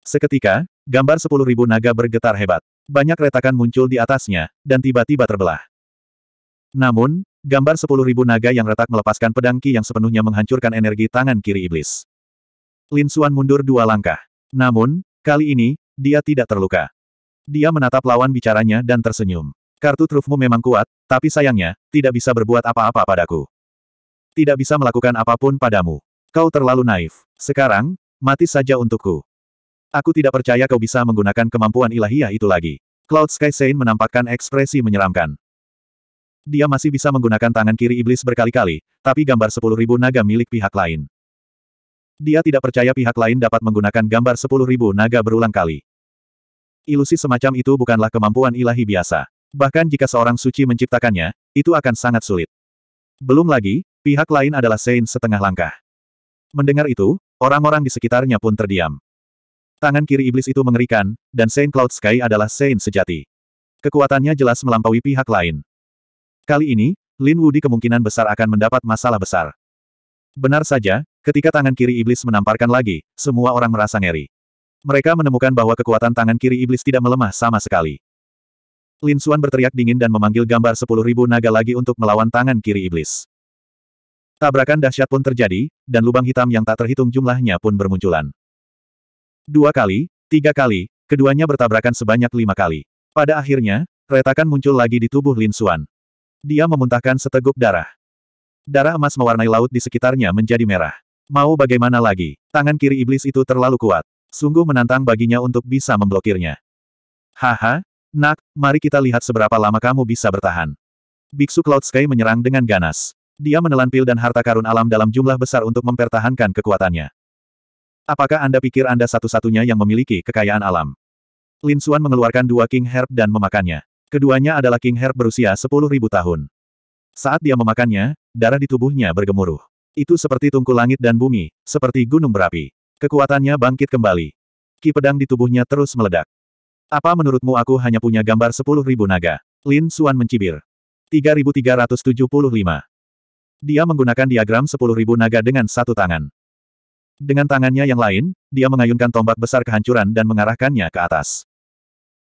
Seketika, gambar sepuluh ribu naga bergetar hebat. Banyak retakan muncul di atasnya, dan tiba-tiba terbelah. Namun, gambar sepuluh ribu naga yang retak melepaskan pedang Ki yang sepenuhnya menghancurkan energi tangan kiri iblis. Lin Xuan mundur dua langkah. Namun, kali ini, dia tidak terluka. Dia menatap lawan bicaranya dan tersenyum. Kartu trufmu memang kuat, tapi sayangnya, tidak bisa berbuat apa-apa padaku. Tidak bisa melakukan apapun padamu. Kau terlalu naif. Sekarang, mati saja untukku. Aku tidak percaya kau bisa menggunakan kemampuan ilahiyah itu lagi. Cloud Sky Saint menampakkan ekspresi menyeramkan. Dia masih bisa menggunakan tangan kiri iblis berkali-kali, tapi gambar sepuluh ribu naga milik pihak lain. Dia tidak percaya pihak lain dapat menggunakan gambar sepuluh ribu naga berulang kali. Ilusi semacam itu bukanlah kemampuan ilahi biasa. Bahkan jika seorang suci menciptakannya, itu akan sangat sulit. Belum lagi, pihak lain adalah Saint setengah langkah. Mendengar itu, orang-orang di sekitarnya pun terdiam. Tangan kiri iblis itu mengerikan, dan Saint Cloud Sky adalah Saint sejati. Kekuatannya jelas melampaui pihak lain. Kali ini, Lin Wu di kemungkinan besar akan mendapat masalah besar. Benar saja, ketika tangan kiri iblis menamparkan lagi, semua orang merasa ngeri. Mereka menemukan bahwa kekuatan tangan kiri iblis tidak melemah sama sekali. Lin Xuan berteriak dingin dan memanggil gambar sepuluh ribu naga lagi untuk melawan tangan kiri iblis. Tabrakan dahsyat pun terjadi, dan lubang hitam yang tak terhitung jumlahnya pun bermunculan. Dua kali, tiga kali, keduanya bertabrakan sebanyak lima kali. Pada akhirnya, retakan muncul lagi di tubuh Lin Xuan. Dia memuntahkan seteguk darah. Darah emas mewarnai laut di sekitarnya menjadi merah. Mau bagaimana lagi, tangan kiri iblis itu terlalu kuat. Sungguh menantang baginya untuk bisa memblokirnya. Haha, nak, mari kita lihat seberapa lama kamu bisa bertahan. Biksu Cloud Sky menyerang dengan ganas. Dia menelan pil dan harta karun alam dalam jumlah besar untuk mempertahankan kekuatannya. Apakah Anda pikir Anda satu-satunya yang memiliki kekayaan alam? Lin Xuan mengeluarkan dua King Herb dan memakannya. Keduanya adalah King Herb berusia 10.000 tahun. Saat dia memakannya, darah di tubuhnya bergemuruh. Itu seperti tungku langit dan bumi, seperti gunung berapi. Kekuatannya bangkit kembali. Ki pedang di tubuhnya terus meledak. Apa menurutmu aku hanya punya gambar 10.000 naga? Lin Xuan mencibir. 3375. Dia menggunakan diagram 10.000 naga dengan satu tangan. Dengan tangannya yang lain, dia mengayunkan tombak besar kehancuran dan mengarahkannya ke atas.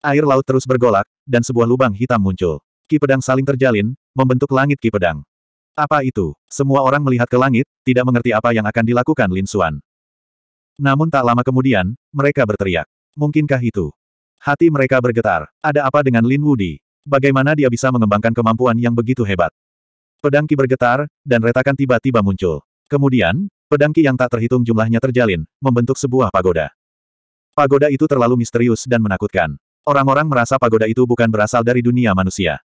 Air laut terus bergolak, dan sebuah lubang hitam muncul. Ki pedang saling terjalin, membentuk langit ki pedang. Apa itu? Semua orang melihat ke langit, tidak mengerti apa yang akan dilakukan Lin Xuan. Namun tak lama kemudian, mereka berteriak. Mungkinkah itu? Hati mereka bergetar. Ada apa dengan Lin Wudi? Bagaimana dia bisa mengembangkan kemampuan yang begitu hebat? Pedang ki bergetar, dan retakan tiba-tiba muncul. Kemudian, Pedangki yang tak terhitung jumlahnya terjalin, membentuk sebuah pagoda. Pagoda itu terlalu misterius dan menakutkan. Orang-orang merasa pagoda itu bukan berasal dari dunia manusia.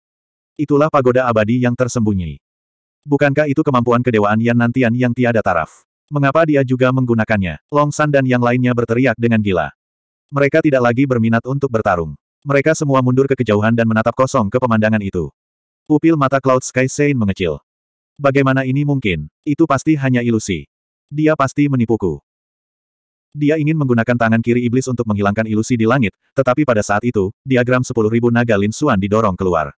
Itulah pagoda abadi yang tersembunyi. Bukankah itu kemampuan kedewaan Yan Nantian yang tiada taraf? Mengapa dia juga menggunakannya? Long San dan yang lainnya berteriak dengan gila. Mereka tidak lagi berminat untuk bertarung. Mereka semua mundur ke kejauhan dan menatap kosong ke pemandangan itu. Pupil mata Cloud Sky Sein mengecil. Bagaimana ini mungkin? Itu pasti hanya ilusi. Dia pasti menipuku. Dia ingin menggunakan tangan kiri iblis untuk menghilangkan ilusi di langit, tetapi pada saat itu, diagram 10.000 naga Lin Xuan didorong keluar.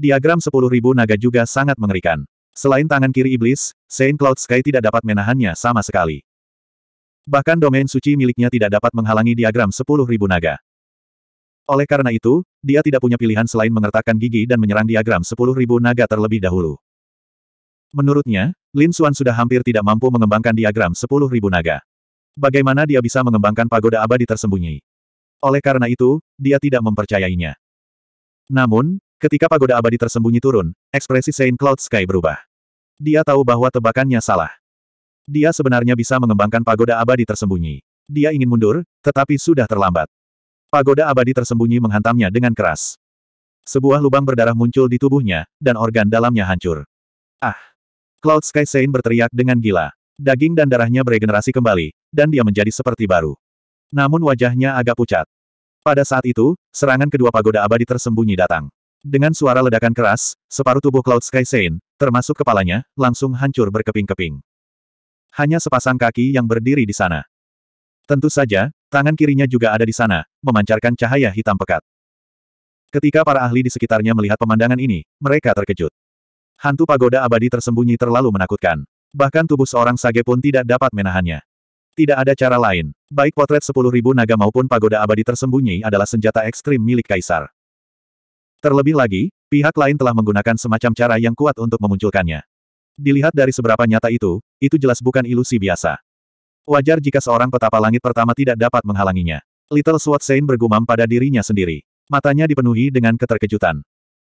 Diagram 10.000 naga juga sangat mengerikan. Selain tangan kiri iblis, Saint Cloud Sky tidak dapat menahannya sama sekali. Bahkan domain suci miliknya tidak dapat menghalangi diagram 10.000 naga. Oleh karena itu, dia tidak punya pilihan selain mengertakkan gigi dan menyerang diagram 10.000 naga terlebih dahulu. Menurutnya, Lin Xuan sudah hampir tidak mampu mengembangkan diagram 10.000 naga. Bagaimana dia bisa mengembangkan pagoda abadi tersembunyi? Oleh karena itu, dia tidak mempercayainya. Namun, ketika pagoda abadi tersembunyi turun, ekspresi Saint Cloud Sky berubah. Dia tahu bahwa tebakannya salah. Dia sebenarnya bisa mengembangkan pagoda abadi tersembunyi. Dia ingin mundur, tetapi sudah terlambat. Pagoda abadi tersembunyi menghantamnya dengan keras. Sebuah lubang berdarah muncul di tubuhnya, dan organ dalamnya hancur. Ah! Cloud Sky Saint berteriak dengan gila. Daging dan darahnya beregenerasi kembali, dan dia menjadi seperti baru. Namun wajahnya agak pucat. Pada saat itu, serangan kedua pagoda abadi tersembunyi datang. Dengan suara ledakan keras, separuh tubuh Cloud Sky Saint, termasuk kepalanya, langsung hancur berkeping-keping. Hanya sepasang kaki yang berdiri di sana. Tentu saja, tangan kirinya juga ada di sana, memancarkan cahaya hitam pekat. Ketika para ahli di sekitarnya melihat pemandangan ini, mereka terkejut. Hantu pagoda abadi tersembunyi terlalu menakutkan. Bahkan tubuh seorang sage pun tidak dapat menahannya. Tidak ada cara lain. Baik potret sepuluh ribu naga maupun pagoda abadi tersembunyi adalah senjata ekstrim milik Kaisar. Terlebih lagi, pihak lain telah menggunakan semacam cara yang kuat untuk memunculkannya. Dilihat dari seberapa nyata itu, itu jelas bukan ilusi biasa. Wajar jika seorang petapa langit pertama tidak dapat menghalanginya. Little Sword Saint bergumam pada dirinya sendiri. Matanya dipenuhi dengan keterkejutan.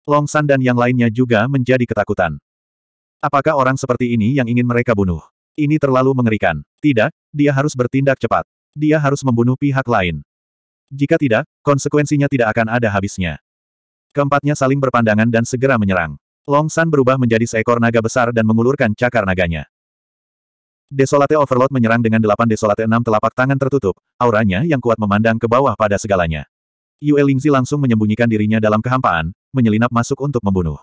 Long San dan yang lainnya juga menjadi ketakutan. Apakah orang seperti ini yang ingin mereka bunuh? Ini terlalu mengerikan. Tidak, dia harus bertindak cepat. Dia harus membunuh pihak lain. Jika tidak, konsekuensinya tidak akan ada habisnya. Keempatnya saling berpandangan dan segera menyerang. Long San berubah menjadi seekor naga besar dan mengulurkan cakar naganya. Desolate Overload menyerang dengan delapan Desolate enam telapak tangan tertutup, auranya yang kuat memandang ke bawah pada segalanya. Yue Lingzi langsung menyembunyikan dirinya dalam kehampaan, menyelinap masuk untuk membunuh.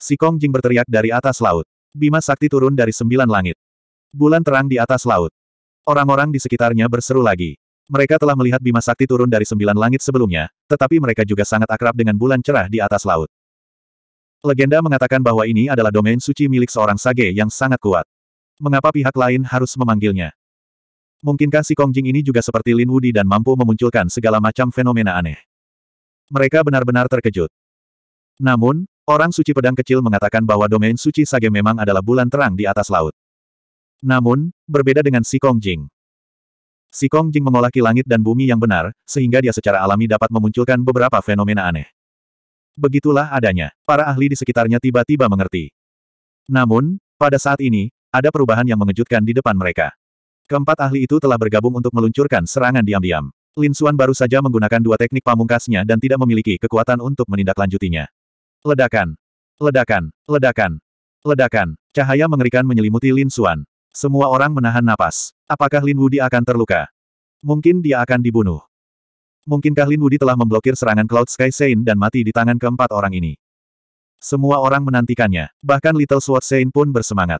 Si Kong Jing berteriak dari atas laut. Bima sakti turun dari sembilan langit. Bulan terang di atas laut. Orang-orang di sekitarnya berseru lagi. Mereka telah melihat Bima Sakti turun dari sembilan langit sebelumnya, tetapi mereka juga sangat akrab dengan bulan cerah di atas laut. Legenda mengatakan bahwa ini adalah domain suci milik seorang sage yang sangat kuat. Mengapa pihak lain harus memanggilnya? Mungkinkah si Kong Jing ini juga seperti Lin Wudi dan mampu memunculkan segala macam fenomena aneh? Mereka benar-benar terkejut. Namun, orang suci pedang kecil mengatakan bahwa domain suci Sage memang adalah bulan terang di atas laut. Namun, berbeda dengan si Kong Jing. Si Kong Jing mengolah langit dan bumi yang benar, sehingga dia secara alami dapat memunculkan beberapa fenomena aneh. Begitulah adanya, para ahli di sekitarnya tiba-tiba mengerti. Namun, pada saat ini, ada perubahan yang mengejutkan di depan mereka. Keempat ahli itu telah bergabung untuk meluncurkan serangan diam-diam. Lin Xuan baru saja menggunakan dua teknik pamungkasnya dan tidak memiliki kekuatan untuk menindaklanjutinya. Ledakan. Ledakan. Ledakan. Ledakan. Cahaya mengerikan menyelimuti Lin Xuan. Semua orang menahan napas. Apakah Lin Wudi akan terluka? Mungkin dia akan dibunuh. Mungkinkah Lin Wudi telah memblokir serangan Cloud Sky Saint dan mati di tangan keempat orang ini? Semua orang menantikannya, bahkan Little Sword Saint pun bersemangat.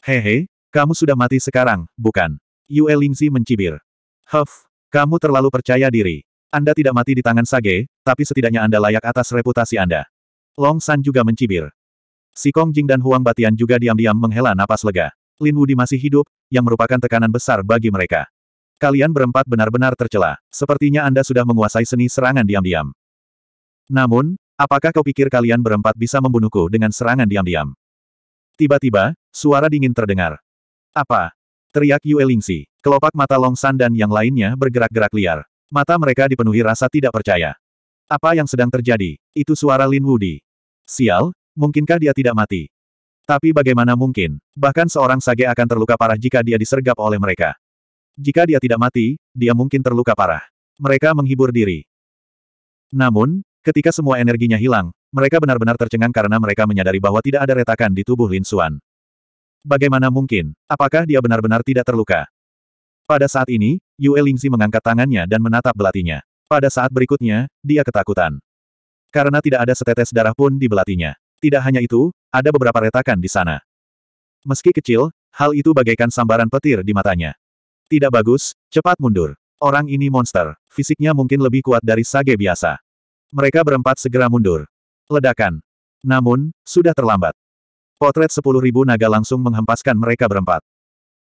Hehe, kamu sudah mati sekarang, bukan? Yue Lingzi mencibir. Huff, kamu terlalu percaya diri. Anda tidak mati di tangan Sage, tapi setidaknya Anda layak atas reputasi Anda. Long San juga mencibir. Si Kong Jing dan Huang Batian juga diam-diam menghela napas lega. Lin Wudi masih hidup, yang merupakan tekanan besar bagi mereka. Kalian berempat benar-benar tercela. Sepertinya Anda sudah menguasai seni serangan diam-diam. Namun, apakah kau pikir kalian berempat bisa membunuhku dengan serangan diam-diam? Tiba-tiba, suara dingin terdengar. Apa? Teriak Yue Lingxi. Kelopak mata Long San dan yang lainnya bergerak-gerak liar. Mata mereka dipenuhi rasa tidak percaya. Apa yang sedang terjadi? Itu suara Lin Wudi. Sial, mungkinkah dia tidak mati? Tapi bagaimana mungkin? Bahkan seorang sage akan terluka parah jika dia disergap oleh mereka. Jika dia tidak mati, dia mungkin terluka parah. Mereka menghibur diri. Namun, ketika semua energinya hilang, mereka benar-benar tercengang karena mereka menyadari bahwa tidak ada retakan di tubuh Lin Xuan. Bagaimana mungkin? Apakah dia benar-benar tidak terluka? Pada saat ini, Yue Lingzi mengangkat tangannya dan menatap belatinya. Pada saat berikutnya, dia ketakutan. Karena tidak ada setetes darah pun di belatinya. Tidak hanya itu, ada beberapa retakan di sana. Meski kecil, hal itu bagaikan sambaran petir di matanya. Tidak bagus, cepat mundur. Orang ini monster. Fisiknya mungkin lebih kuat dari sage biasa. Mereka berempat segera mundur. Ledakan. Namun, sudah terlambat. Potret sepuluh ribu naga langsung menghempaskan mereka berempat.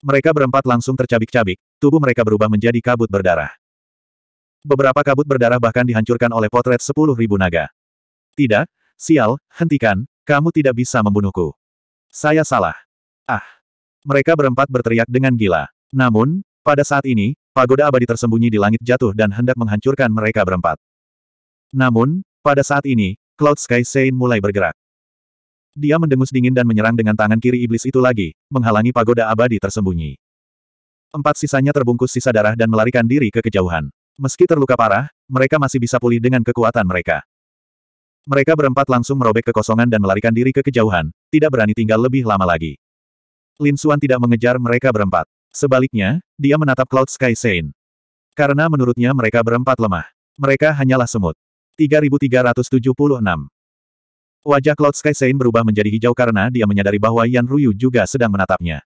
Mereka berempat langsung tercabik-cabik, tubuh mereka berubah menjadi kabut berdarah. Beberapa kabut berdarah bahkan dihancurkan oleh potret sepuluh ribu naga. Tidak, sial, hentikan, kamu tidak bisa membunuhku. Saya salah. Ah. Mereka berempat berteriak dengan gila. Namun, pada saat ini, pagoda abadi tersembunyi di langit jatuh dan hendak menghancurkan mereka berempat. Namun, pada saat ini, Cloud Sky Sein mulai bergerak. Dia mendengus dingin dan menyerang dengan tangan kiri iblis itu lagi, menghalangi pagoda abadi tersembunyi. Empat sisanya terbungkus sisa darah dan melarikan diri ke kejauhan. Meski terluka parah, mereka masih bisa pulih dengan kekuatan mereka. Mereka berempat langsung merobek kekosongan dan melarikan diri ke kejauhan, tidak berani tinggal lebih lama lagi. Lin Suan tidak mengejar mereka berempat. Sebaliknya, dia menatap Cloud Sky Sein. Karena menurutnya mereka berempat lemah. Mereka hanyalah semut. 3376 Wajah Cloud Sky Saint berubah menjadi hijau karena dia menyadari bahwa Yan Ruyu juga sedang menatapnya.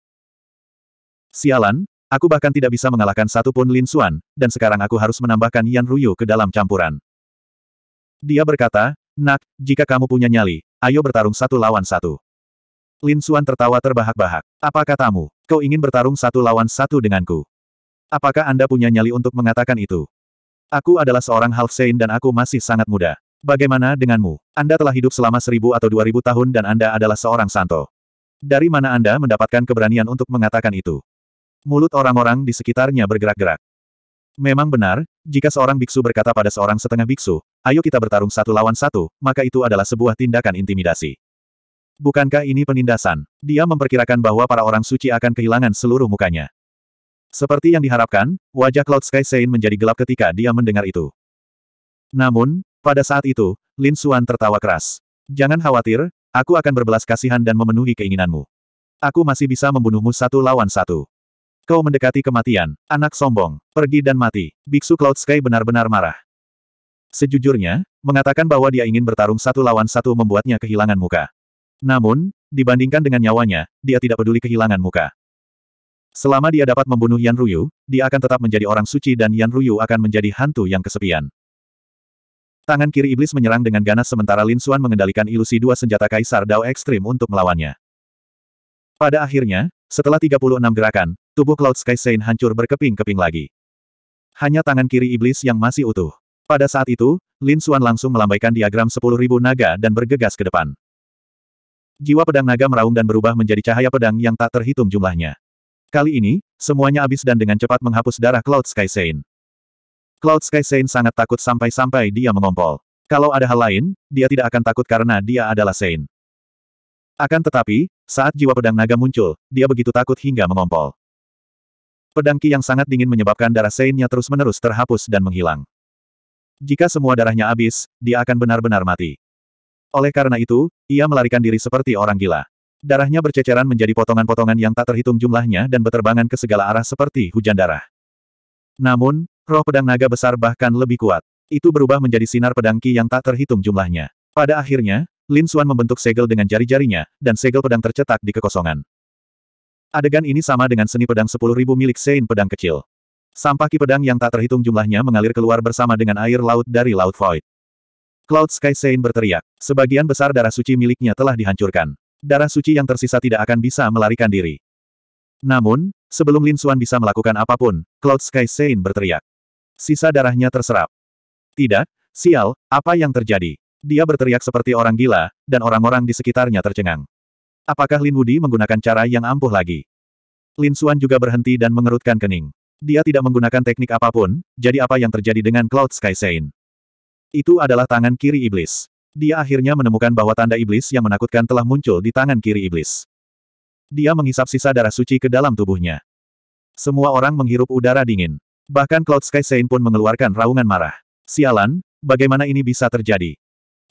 Sialan, aku bahkan tidak bisa mengalahkan satu pun Lin Xuan, dan sekarang aku harus menambahkan Yan Ruyu ke dalam campuran. Dia berkata, Nak, jika kamu punya nyali, ayo bertarung satu lawan satu. Lin Xuan tertawa terbahak-bahak. Apa katamu? Kau ingin bertarung satu lawan satu denganku? Apakah Anda punya nyali untuk mengatakan itu? Aku adalah seorang half saint dan aku masih sangat muda. Bagaimana denganmu? Anda telah hidup selama seribu atau dua ribu tahun dan Anda adalah seorang santo. Dari mana Anda mendapatkan keberanian untuk mengatakan itu? Mulut orang-orang di sekitarnya bergerak-gerak. Memang benar, jika seorang biksu berkata pada seorang setengah biksu, ayo kita bertarung satu lawan satu, maka itu adalah sebuah tindakan intimidasi. Bukankah ini penindasan? Dia memperkirakan bahwa para orang suci akan kehilangan seluruh mukanya. Seperti yang diharapkan, wajah Cloud Sky Sein menjadi gelap ketika dia mendengar itu. Namun, pada saat itu, Lin Suan tertawa keras. Jangan khawatir, aku akan berbelas kasihan dan memenuhi keinginanmu. Aku masih bisa membunuhmu satu lawan satu. Kau mendekati kematian, anak sombong, pergi dan mati. Biksu Cloud Sky benar-benar marah. Sejujurnya, mengatakan bahwa dia ingin bertarung satu lawan satu membuatnya kehilangan muka. Namun, dibandingkan dengan nyawanya, dia tidak peduli kehilangan muka. Selama dia dapat membunuh Yan Ruyu, dia akan tetap menjadi orang suci dan Yan Ruyu akan menjadi hantu yang kesepian. Tangan kiri iblis menyerang dengan ganas sementara Lin Xuan mengendalikan ilusi dua senjata Kaisar Dao Ekstrim untuk melawannya. Pada akhirnya, setelah 36 gerakan, tubuh Cloud Sky Saint hancur berkeping-keping lagi. Hanya tangan kiri iblis yang masih utuh. Pada saat itu, Lin Xuan langsung melambaikan diagram 10.000 naga dan bergegas ke depan. Jiwa pedang naga meraung dan berubah menjadi cahaya pedang yang tak terhitung jumlahnya. Kali ini, semuanya habis dan dengan cepat menghapus darah Cloud Sky Saint. Cloud Sky Saint sangat takut sampai-sampai dia mengompol. Kalau ada hal lain, dia tidak akan takut karena dia adalah Saint. Akan tetapi, saat jiwa pedang naga muncul, dia begitu takut hingga mengompol. Pedang Ki yang sangat dingin menyebabkan darah Saintnya terus-menerus terhapus dan menghilang. Jika semua darahnya habis, dia akan benar-benar mati. Oleh karena itu, ia melarikan diri seperti orang gila. Darahnya berceceran menjadi potongan-potongan yang tak terhitung jumlahnya dan beterbangan ke segala arah seperti hujan darah. Namun, Roh pedang naga besar bahkan lebih kuat. Itu berubah menjadi sinar pedang Qi yang tak terhitung jumlahnya. Pada akhirnya, Lin Xuan membentuk segel dengan jari-jarinya, dan segel pedang tercetak di kekosongan. Adegan ini sama dengan seni pedang 10.000 milik Sein pedang kecil. Sampah Qi pedang yang tak terhitung jumlahnya mengalir keluar bersama dengan air laut dari Laut Void. Cloud Sky Sein berteriak, sebagian besar darah suci miliknya telah dihancurkan. Darah suci yang tersisa tidak akan bisa melarikan diri. Namun, sebelum Lin Xuan bisa melakukan apapun, Cloud Sky Sein berteriak. Sisa darahnya terserap. Tidak, sial, apa yang terjadi? Dia berteriak seperti orang gila, dan orang-orang di sekitarnya tercengang. Apakah Lin Wudi menggunakan cara yang ampuh lagi? Lin Xuan juga berhenti dan mengerutkan kening. Dia tidak menggunakan teknik apapun, jadi apa yang terjadi dengan Cloud Sky Saint? Itu adalah tangan kiri iblis. Dia akhirnya menemukan bahwa tanda iblis yang menakutkan telah muncul di tangan kiri iblis. Dia menghisap sisa darah suci ke dalam tubuhnya. Semua orang menghirup udara dingin. Bahkan Cloud Sky Sein pun mengeluarkan raungan marah. Sialan, bagaimana ini bisa terjadi?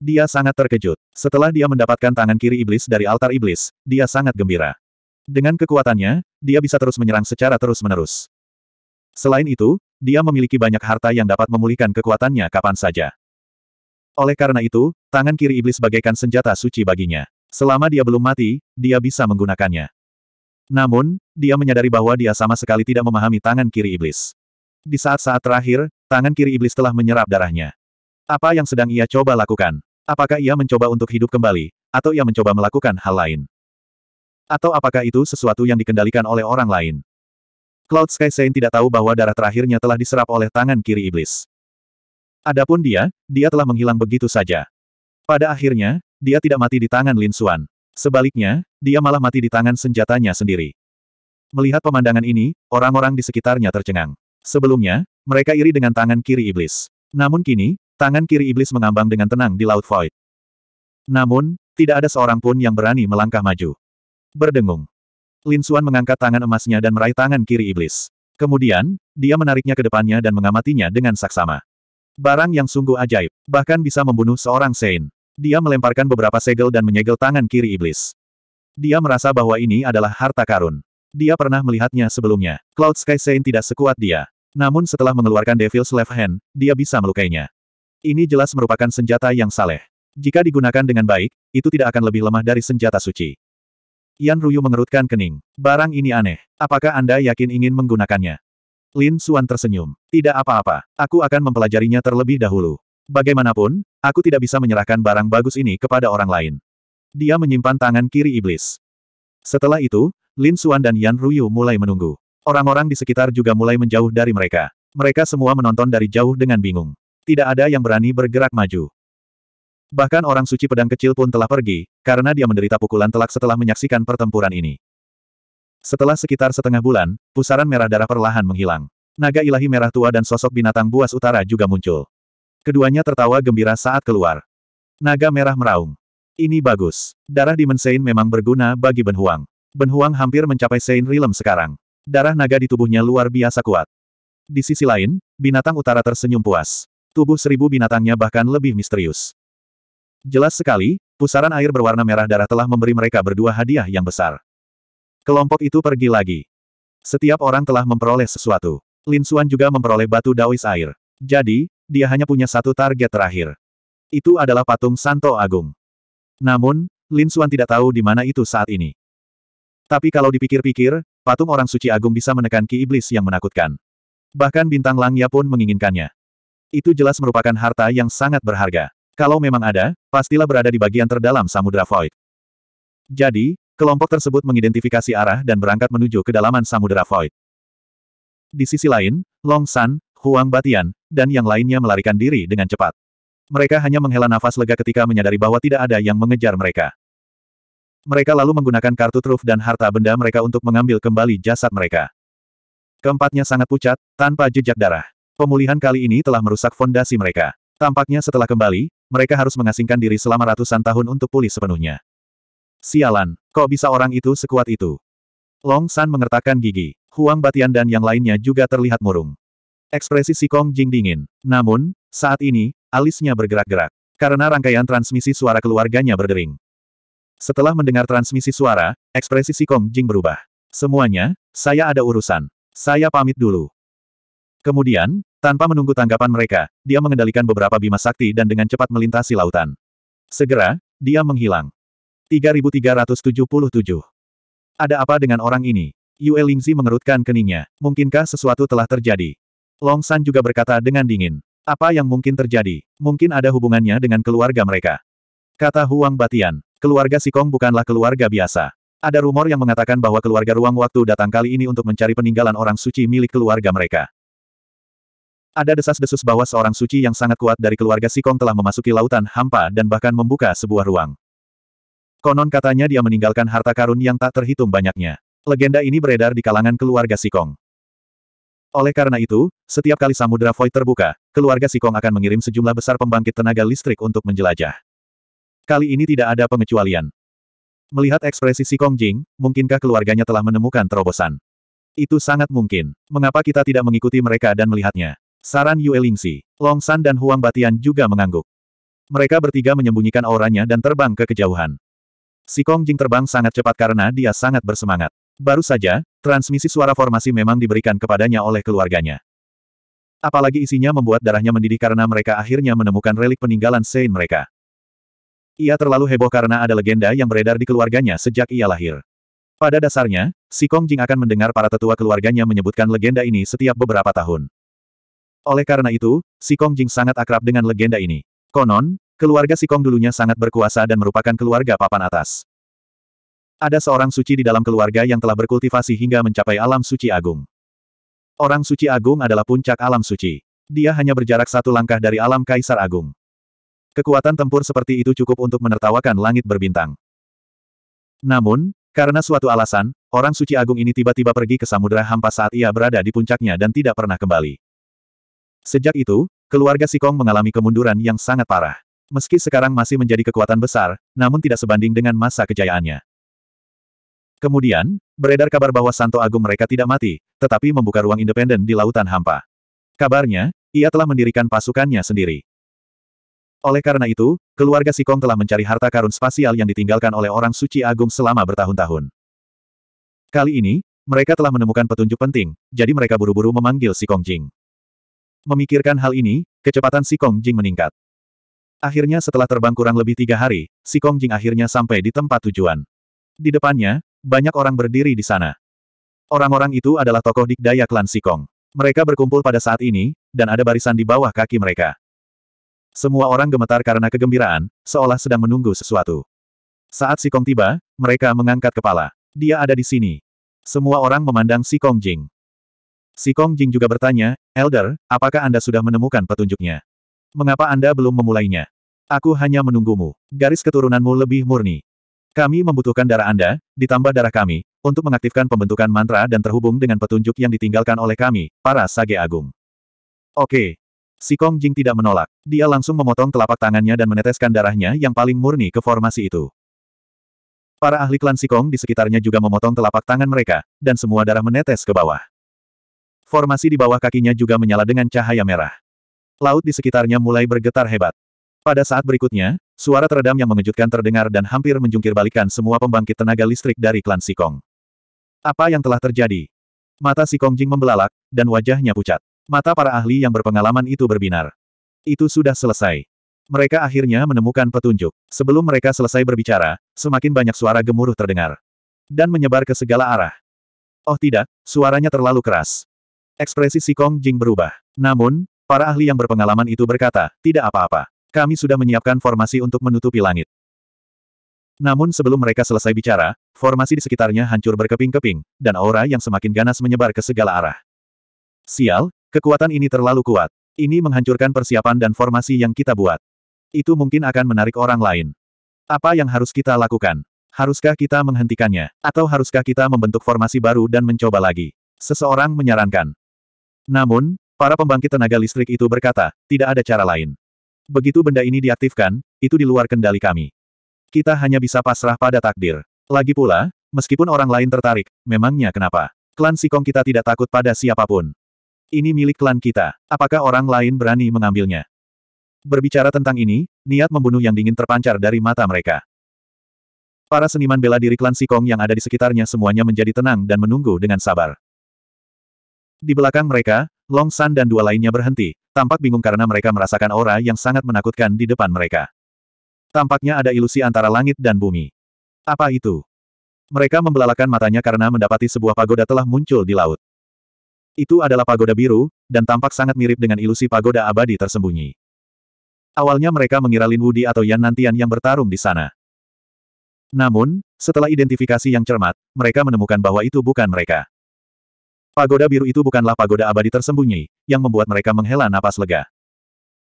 Dia sangat terkejut. Setelah dia mendapatkan tangan kiri iblis dari altar iblis, dia sangat gembira. Dengan kekuatannya, dia bisa terus menyerang secara terus-menerus. Selain itu, dia memiliki banyak harta yang dapat memulihkan kekuatannya kapan saja. Oleh karena itu, tangan kiri iblis bagaikan senjata suci baginya. Selama dia belum mati, dia bisa menggunakannya. Namun, dia menyadari bahwa dia sama sekali tidak memahami tangan kiri iblis. Di saat-saat terakhir, tangan kiri iblis telah menyerap darahnya. Apa yang sedang ia coba lakukan? Apakah ia mencoba untuk hidup kembali, atau ia mencoba melakukan hal lain? Atau apakah itu sesuatu yang dikendalikan oleh orang lain? Cloud Sky Saint tidak tahu bahwa darah terakhirnya telah diserap oleh tangan kiri iblis. Adapun dia, dia telah menghilang begitu saja. Pada akhirnya, dia tidak mati di tangan Lin Suan. Sebaliknya, dia malah mati di tangan senjatanya sendiri. Melihat pemandangan ini, orang-orang di sekitarnya tercengang. Sebelumnya, mereka iri dengan tangan kiri iblis. Namun kini, tangan kiri iblis mengambang dengan tenang di Laut Void. Namun, tidak ada seorang pun yang berani melangkah maju. Berdengung. Lin Xuan mengangkat tangan emasnya dan meraih tangan kiri iblis. Kemudian, dia menariknya ke depannya dan mengamatinya dengan saksama. Barang yang sungguh ajaib, bahkan bisa membunuh seorang Sein. Dia melemparkan beberapa segel dan menyegel tangan kiri iblis. Dia merasa bahwa ini adalah harta karun. Dia pernah melihatnya sebelumnya. Cloud Sky Sein tidak sekuat dia. Namun setelah mengeluarkan Devil's Left Hand, dia bisa melukainya. Ini jelas merupakan senjata yang saleh. Jika digunakan dengan baik, itu tidak akan lebih lemah dari senjata suci. Yan Ruyu mengerutkan kening. Barang ini aneh. Apakah Anda yakin ingin menggunakannya? Lin Suan tersenyum. Tidak apa-apa. Aku akan mempelajarinya terlebih dahulu. Bagaimanapun, aku tidak bisa menyerahkan barang bagus ini kepada orang lain. Dia menyimpan tangan kiri iblis. Setelah itu, Lin Suan dan Yan Ruyu mulai menunggu. Orang-orang di sekitar juga mulai menjauh dari mereka. Mereka semua menonton dari jauh dengan bingung. Tidak ada yang berani bergerak maju. Bahkan orang suci pedang kecil pun telah pergi, karena dia menderita pukulan telak setelah menyaksikan pertempuran ini. Setelah sekitar setengah bulan, pusaran merah darah perlahan menghilang. Naga ilahi merah tua dan sosok binatang buas utara juga muncul. Keduanya tertawa gembira saat keluar. Naga merah meraung. Ini bagus. Darah di Mensein memang berguna bagi Benhuang. Benhuang hampir mencapai Sein Realm sekarang. Darah naga di tubuhnya luar biasa kuat. Di sisi lain, binatang utara tersenyum puas. Tubuh seribu binatangnya bahkan lebih misterius. Jelas sekali, pusaran air berwarna merah darah telah memberi mereka berdua hadiah yang besar. Kelompok itu pergi lagi. Setiap orang telah memperoleh sesuatu. Lin Suan juga memperoleh batu daois air. Jadi, dia hanya punya satu target terakhir. Itu adalah patung Santo Agung. Namun, Lin Suan tidak tahu di mana itu saat ini. Tapi kalau dipikir-pikir, Patung orang suci agung bisa menekan ki iblis yang menakutkan. Bahkan bintang langya pun menginginkannya. Itu jelas merupakan harta yang sangat berharga. Kalau memang ada, pastilah berada di bagian terdalam Samudra Void. Jadi, kelompok tersebut mengidentifikasi arah dan berangkat menuju kedalaman Samudra Void. Di sisi lain, Long San, Huang Batian, dan yang lainnya melarikan diri dengan cepat. Mereka hanya menghela nafas lega ketika menyadari bahwa tidak ada yang mengejar mereka. Mereka lalu menggunakan kartu truf dan harta benda mereka untuk mengambil kembali jasad mereka. Keempatnya sangat pucat, tanpa jejak darah. Pemulihan kali ini telah merusak fondasi mereka. Tampaknya setelah kembali, mereka harus mengasingkan diri selama ratusan tahun untuk pulih sepenuhnya. Sialan, kok bisa orang itu sekuat itu? Long San mengertakkan gigi. Huang Batian dan yang lainnya juga terlihat murung. Ekspresi si Kong Jing dingin. Namun, saat ini, alisnya bergerak-gerak. Karena rangkaian transmisi suara keluarganya berdering. Setelah mendengar transmisi suara, ekspresi si Kong Jing berubah. Semuanya, saya ada urusan. Saya pamit dulu. Kemudian, tanpa menunggu tanggapan mereka, dia mengendalikan beberapa bima sakti dan dengan cepat melintasi lautan. Segera, dia menghilang. 3377. Ada apa dengan orang ini? Yue Lingzi mengerutkan keningnya. Mungkinkah sesuatu telah terjadi? Long San juga berkata dengan dingin. Apa yang mungkin terjadi? Mungkin ada hubungannya dengan keluarga mereka. Kata Huang Batian. Keluarga Sikong bukanlah keluarga biasa. Ada rumor yang mengatakan bahwa keluarga ruang waktu datang kali ini untuk mencari peninggalan orang suci milik keluarga mereka. Ada desas-desus bahwa seorang suci yang sangat kuat dari keluarga Sikong telah memasuki lautan hampa dan bahkan membuka sebuah ruang. Konon katanya dia meninggalkan harta karun yang tak terhitung banyaknya. Legenda ini beredar di kalangan keluarga Sikong. Oleh karena itu, setiap kali samudera void terbuka, keluarga Sikong akan mengirim sejumlah besar pembangkit tenaga listrik untuk menjelajah. Kali ini tidak ada pengecualian. Melihat ekspresi si Kong Jing, mungkinkah keluarganya telah menemukan terobosan? Itu sangat mungkin. Mengapa kita tidak mengikuti mereka dan melihatnya? Saran Yue Lingxi, Long San dan Huang Batian juga mengangguk. Mereka bertiga menyembunyikan auranya dan terbang ke kejauhan. Si Kong Jing terbang sangat cepat karena dia sangat bersemangat. Baru saja, transmisi suara formasi memang diberikan kepadanya oleh keluarganya. Apalagi isinya membuat darahnya mendidih karena mereka akhirnya menemukan relik peninggalan Sein mereka. Ia terlalu heboh karena ada legenda yang beredar di keluarganya sejak ia lahir. Pada dasarnya, si Kong Jing akan mendengar para tetua keluarganya menyebutkan legenda ini setiap beberapa tahun. Oleh karena itu, si Kong Jing sangat akrab dengan legenda ini. Konon, keluarga si Kong dulunya sangat berkuasa dan merupakan keluarga papan atas. Ada seorang suci di dalam keluarga yang telah berkultivasi hingga mencapai alam suci agung. Orang suci agung adalah puncak alam suci. Dia hanya berjarak satu langkah dari alam kaisar agung. Kekuatan tempur seperti itu cukup untuk menertawakan langit berbintang. Namun, karena suatu alasan, orang suci agung ini tiba-tiba pergi ke samudera hampa saat ia berada di puncaknya dan tidak pernah kembali. Sejak itu, keluarga Sikong mengalami kemunduran yang sangat parah. Meski sekarang masih menjadi kekuatan besar, namun tidak sebanding dengan masa kejayaannya. Kemudian, beredar kabar bahwa Santo Agung mereka tidak mati, tetapi membuka ruang independen di Lautan Hampa. Kabarnya, ia telah mendirikan pasukannya sendiri. Oleh karena itu, keluarga Sikong telah mencari harta karun spasial yang ditinggalkan oleh orang suci agung selama bertahun-tahun. Kali ini, mereka telah menemukan petunjuk penting, jadi mereka buru-buru memanggil Sikong Jing. Memikirkan hal ini, kecepatan Sikong Jing meningkat. Akhirnya setelah terbang kurang lebih tiga hari, Sikong Jing akhirnya sampai di tempat tujuan. Di depannya, banyak orang berdiri di sana. Orang-orang itu adalah tokoh dikdaya klan Sikong. Mereka berkumpul pada saat ini, dan ada barisan di bawah kaki mereka. Semua orang gemetar karena kegembiraan, seolah sedang menunggu sesuatu. Saat si Kong tiba, mereka mengangkat kepala. Dia ada di sini. Semua orang memandang si Kong Jing. Si Kong Jing juga bertanya, Elder, apakah Anda sudah menemukan petunjuknya? Mengapa Anda belum memulainya? Aku hanya menunggumu. Garis keturunanmu lebih murni. Kami membutuhkan darah Anda, ditambah darah kami, untuk mengaktifkan pembentukan mantra dan terhubung dengan petunjuk yang ditinggalkan oleh kami, para Sage Agung. Oke, Si Kong Jing tidak menolak. Dia langsung memotong telapak tangannya dan meneteskan darahnya yang paling murni ke formasi itu. Para ahli klan Si Kong di sekitarnya juga memotong telapak tangan mereka, dan semua darah menetes ke bawah. Formasi di bawah kakinya juga menyala dengan cahaya merah. Laut di sekitarnya mulai bergetar hebat. Pada saat berikutnya, suara teredam yang mengejutkan terdengar dan hampir menjungkir semua pembangkit tenaga listrik dari klan Sikong. Apa yang telah terjadi? Mata Sikong Jing membelalak, dan wajahnya pucat. Mata para ahli yang berpengalaman itu berbinar. Itu sudah selesai. Mereka akhirnya menemukan petunjuk. Sebelum mereka selesai berbicara, semakin banyak suara gemuruh terdengar. Dan menyebar ke segala arah. Oh tidak, suaranya terlalu keras. Ekspresi si Kong Jing berubah. Namun, para ahli yang berpengalaman itu berkata, tidak apa-apa. Kami sudah menyiapkan formasi untuk menutupi langit. Namun sebelum mereka selesai bicara, formasi di sekitarnya hancur berkeping-keping, dan aura yang semakin ganas menyebar ke segala arah. Sial, Kekuatan ini terlalu kuat. Ini menghancurkan persiapan dan formasi yang kita buat. Itu mungkin akan menarik orang lain. Apa yang harus kita lakukan? Haruskah kita menghentikannya? Atau haruskah kita membentuk formasi baru dan mencoba lagi? Seseorang menyarankan. Namun, para pembangkit tenaga listrik itu berkata, tidak ada cara lain. Begitu benda ini diaktifkan, itu di luar kendali kami. Kita hanya bisa pasrah pada takdir. Lagi pula, meskipun orang lain tertarik, memangnya kenapa? Klan Sikong kita tidak takut pada siapapun. Ini milik klan kita. Apakah orang lain berani mengambilnya? Berbicara tentang ini, niat membunuh yang dingin terpancar dari mata mereka. Para seniman bela diri klan Sikong yang ada di sekitarnya semuanya menjadi tenang dan menunggu dengan sabar. Di belakang mereka, Long San dan dua lainnya berhenti, tampak bingung karena mereka merasakan aura yang sangat menakutkan di depan mereka. Tampaknya ada ilusi antara langit dan bumi. Apa itu? Mereka membelalakan matanya karena mendapati sebuah pagoda telah muncul di laut. Itu adalah pagoda biru, dan tampak sangat mirip dengan ilusi pagoda abadi tersembunyi. Awalnya mereka mengira Lin Wudi atau Yan Nantian yang bertarung di sana. Namun, setelah identifikasi yang cermat, mereka menemukan bahwa itu bukan mereka. Pagoda biru itu bukanlah pagoda abadi tersembunyi, yang membuat mereka menghela napas lega.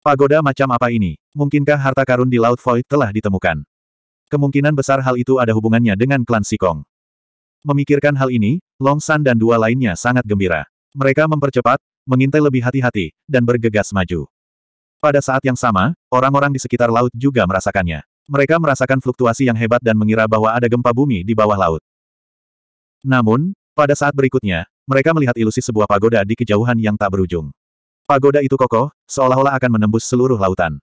Pagoda macam apa ini? Mungkinkah harta karun di Laut Void telah ditemukan? Kemungkinan besar hal itu ada hubungannya dengan klan Sikong. Memikirkan hal ini, Long San dan dua lainnya sangat gembira. Mereka mempercepat, mengintai lebih hati-hati, dan bergegas maju. Pada saat yang sama, orang-orang di sekitar laut juga merasakannya. Mereka merasakan fluktuasi yang hebat dan mengira bahwa ada gempa bumi di bawah laut. Namun, pada saat berikutnya, mereka melihat ilusi sebuah pagoda di kejauhan yang tak berujung. Pagoda itu kokoh, seolah-olah akan menembus seluruh lautan.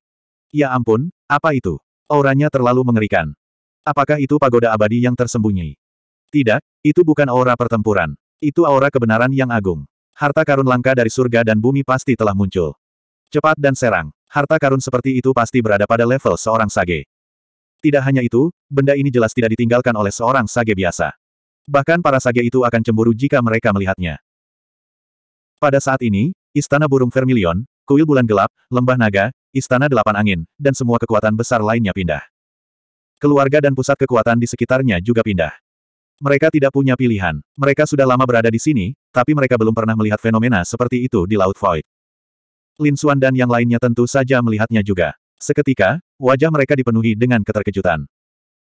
Ya ampun, apa itu? Auranya terlalu mengerikan. Apakah itu pagoda abadi yang tersembunyi? Tidak, itu bukan aura pertempuran. Itu aura kebenaran yang agung. Harta karun langka dari surga dan bumi pasti telah muncul. Cepat dan serang, harta karun seperti itu pasti berada pada level seorang sage. Tidak hanya itu, benda ini jelas tidak ditinggalkan oleh seorang sage biasa. Bahkan para sage itu akan cemburu jika mereka melihatnya. Pada saat ini, Istana Burung Vermilion, Kuil Bulan Gelap, Lembah Naga, Istana Delapan Angin, dan semua kekuatan besar lainnya pindah. Keluarga dan pusat kekuatan di sekitarnya juga pindah. Mereka tidak punya pilihan. Mereka sudah lama berada di sini, tapi mereka belum pernah melihat fenomena seperti itu di Laut Void. Lin Xuan dan yang lainnya tentu saja melihatnya juga. Seketika, wajah mereka dipenuhi dengan keterkejutan.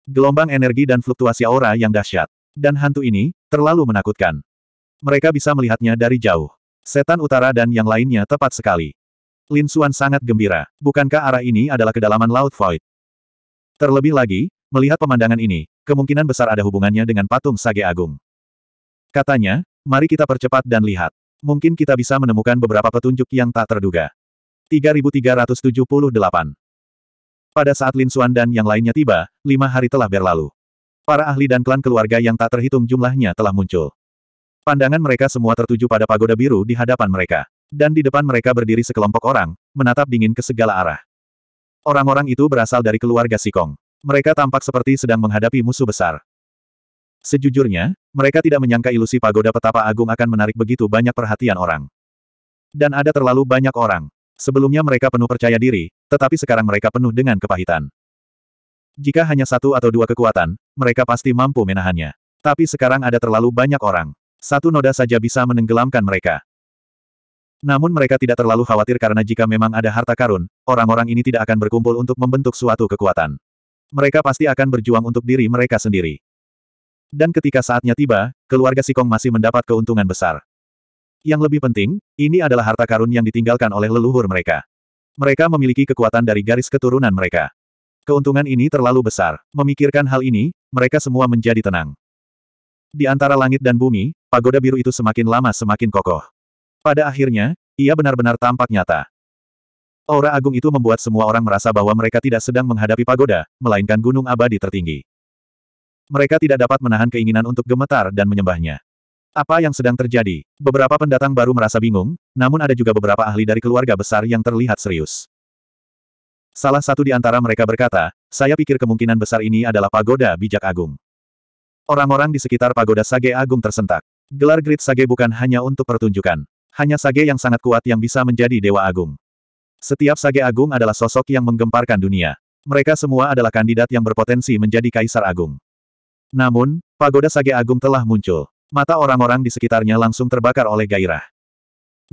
Gelombang energi dan fluktuasi aura yang dahsyat. Dan hantu ini, terlalu menakutkan. Mereka bisa melihatnya dari jauh. Setan utara dan yang lainnya tepat sekali. Lin Xuan sangat gembira. Bukankah arah ini adalah kedalaman Laut Void? Terlebih lagi, melihat pemandangan ini, Kemungkinan besar ada hubungannya dengan patung Sage Agung. Katanya, mari kita percepat dan lihat. Mungkin kita bisa menemukan beberapa petunjuk yang tak terduga. 3378 Pada saat Lin Xuan dan yang lainnya tiba, lima hari telah berlalu. Para ahli dan klan keluarga yang tak terhitung jumlahnya telah muncul. Pandangan mereka semua tertuju pada pagoda biru di hadapan mereka. Dan di depan mereka berdiri sekelompok orang, menatap dingin ke segala arah. Orang-orang itu berasal dari keluarga Sikong. Mereka tampak seperti sedang menghadapi musuh besar. Sejujurnya, mereka tidak menyangka ilusi pagoda petapa agung akan menarik begitu banyak perhatian orang. Dan ada terlalu banyak orang. Sebelumnya mereka penuh percaya diri, tetapi sekarang mereka penuh dengan kepahitan. Jika hanya satu atau dua kekuatan, mereka pasti mampu menahannya. Tapi sekarang ada terlalu banyak orang. Satu noda saja bisa menenggelamkan mereka. Namun mereka tidak terlalu khawatir karena jika memang ada harta karun, orang-orang ini tidak akan berkumpul untuk membentuk suatu kekuatan mereka pasti akan berjuang untuk diri mereka sendiri. Dan ketika saatnya tiba, keluarga Sikong masih mendapat keuntungan besar. Yang lebih penting, ini adalah harta karun yang ditinggalkan oleh leluhur mereka. Mereka memiliki kekuatan dari garis keturunan mereka. Keuntungan ini terlalu besar. Memikirkan hal ini, mereka semua menjadi tenang. Di antara langit dan bumi, pagoda biru itu semakin lama semakin kokoh. Pada akhirnya, ia benar-benar tampak nyata. Aura agung itu membuat semua orang merasa bahwa mereka tidak sedang menghadapi pagoda, melainkan gunung abadi tertinggi. Mereka tidak dapat menahan keinginan untuk gemetar dan menyembahnya. Apa yang sedang terjadi? Beberapa pendatang baru merasa bingung, namun ada juga beberapa ahli dari keluarga besar yang terlihat serius. Salah satu di antara mereka berkata, saya pikir kemungkinan besar ini adalah pagoda bijak agung. Orang-orang di sekitar pagoda Sage Agung tersentak. Gelar Grid Sage bukan hanya untuk pertunjukan. Hanya Sage yang sangat kuat yang bisa menjadi Dewa Agung. Setiap sage agung adalah sosok yang menggemparkan dunia. Mereka semua adalah kandidat yang berpotensi menjadi kaisar agung. Namun, pagoda sage agung telah muncul. Mata orang-orang di sekitarnya langsung terbakar oleh gairah.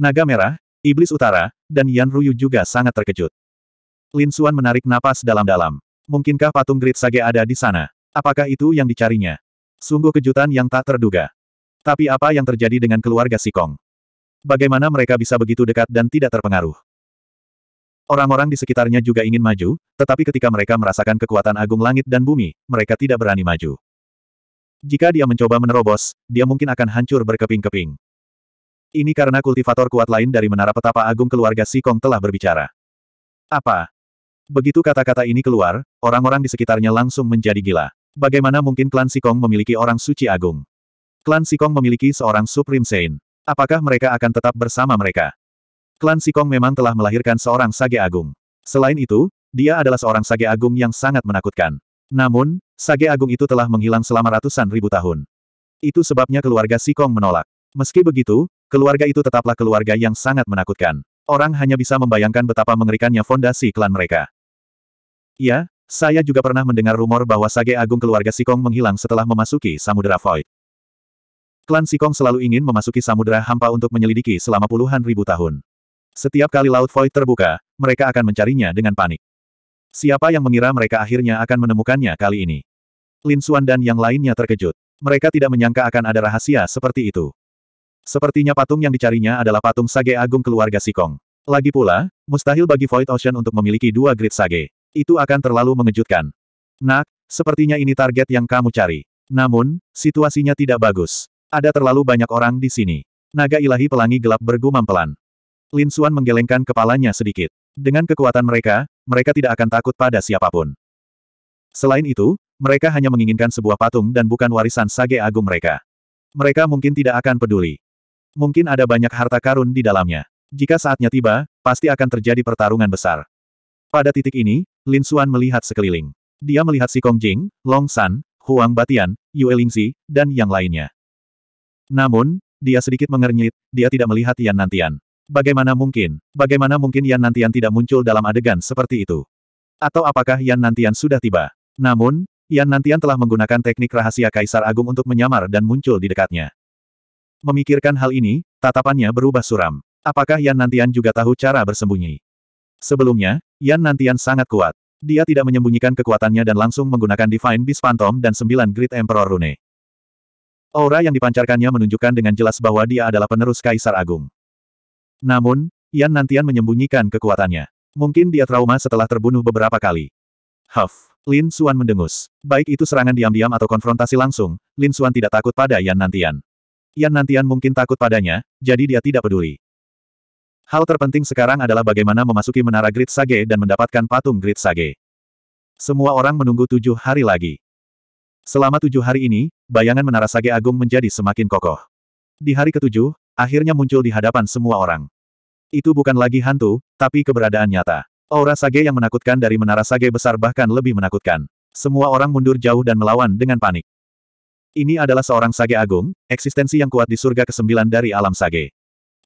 Naga Merah, Iblis Utara, dan Yan Ruyu juga sangat terkejut. Lin Suan menarik napas dalam-dalam. Mungkinkah patung Great Sage ada di sana? Apakah itu yang dicarinya? Sungguh kejutan yang tak terduga. Tapi apa yang terjadi dengan keluarga Sikong? Bagaimana mereka bisa begitu dekat dan tidak terpengaruh? Orang-orang di sekitarnya juga ingin maju, tetapi ketika mereka merasakan kekuatan agung langit dan bumi, mereka tidak berani maju. Jika dia mencoba menerobos, dia mungkin akan hancur berkeping-keping. Ini karena kultivator kuat lain dari menara petapa agung keluarga Sikong telah berbicara. Apa? Begitu kata-kata ini keluar, orang-orang di sekitarnya langsung menjadi gila. Bagaimana mungkin klan Sikong memiliki orang suci agung? Klan Sikong memiliki seorang Supreme Saint. Apakah mereka akan tetap bersama mereka? Klan Sikong memang telah melahirkan seorang Sage Agung. Selain itu, dia adalah seorang Sage Agung yang sangat menakutkan. Namun, Sage Agung itu telah menghilang selama ratusan ribu tahun. Itu sebabnya keluarga Sikong menolak. Meski begitu, keluarga itu tetaplah keluarga yang sangat menakutkan. Orang hanya bisa membayangkan betapa mengerikannya fondasi klan mereka. Ya, saya juga pernah mendengar rumor bahwa Sage Agung keluarga Sikong menghilang setelah memasuki Samudera Void. Klan Sikong selalu ingin memasuki Samudera Hampa untuk menyelidiki selama puluhan ribu tahun. Setiap kali laut void terbuka, mereka akan mencarinya dengan panik. Siapa yang mengira mereka akhirnya akan menemukannya kali ini? Lin Xuan dan yang lainnya terkejut. Mereka tidak menyangka akan ada rahasia seperti itu. Sepertinya patung yang dicarinya adalah patung Sage Agung keluarga Sikong. Lagi pula, mustahil bagi Void Ocean untuk memiliki dua grid Sage. Itu akan terlalu mengejutkan. Nak, sepertinya ini target yang kamu cari. Namun, situasinya tidak bagus. Ada terlalu banyak orang di sini. Naga ilahi pelangi gelap bergumam pelan. Lin Suan menggelengkan kepalanya sedikit. Dengan kekuatan mereka, mereka tidak akan takut pada siapapun. Selain itu, mereka hanya menginginkan sebuah patung dan bukan warisan sage agung mereka. Mereka mungkin tidak akan peduli. Mungkin ada banyak harta karun di dalamnya. Jika saatnya tiba, pasti akan terjadi pertarungan besar. Pada titik ini, Lin Suan melihat sekeliling. Dia melihat si Kong Jing, Long San, Huang Batian, Yue Lingzi, dan yang lainnya. Namun, dia sedikit mengernyit, dia tidak melihat Yan Nantian. Bagaimana mungkin? Bagaimana mungkin Yan Nantian tidak muncul dalam adegan seperti itu? Atau apakah Yan Nantian sudah tiba? Namun, Yan Nantian telah menggunakan teknik rahasia Kaisar Agung untuk menyamar dan muncul di dekatnya. Memikirkan hal ini, tatapannya berubah suram. Apakah Yan Nantian juga tahu cara bersembunyi? Sebelumnya, Yan Nantian sangat kuat. Dia tidak menyembunyikan kekuatannya dan langsung menggunakan Divine Beast Phantom dan sembilan Great Emperor Rune. Aura yang dipancarkannya menunjukkan dengan jelas bahwa dia adalah penerus Kaisar Agung. Namun, Yan Nantian menyembunyikan kekuatannya. Mungkin dia trauma setelah terbunuh beberapa kali. Huff. Lin Suan mendengus. Baik itu serangan diam-diam atau konfrontasi langsung, Lin Suan tidak takut pada Yan Nantian. Yan Nantian mungkin takut padanya, jadi dia tidak peduli. Hal terpenting sekarang adalah bagaimana memasuki menara Grid Sage dan mendapatkan patung Grid Sage. Semua orang menunggu tujuh hari lagi. Selama tujuh hari ini, bayangan menara Sage Agung menjadi semakin kokoh. Di hari ketujuh, akhirnya muncul di hadapan semua orang. Itu bukan lagi hantu, tapi keberadaan nyata. Aura sage yang menakutkan dari menara sage besar bahkan lebih menakutkan. Semua orang mundur jauh dan melawan dengan panik. Ini adalah seorang sage agung, eksistensi yang kuat di surga kesembilan dari alam sage.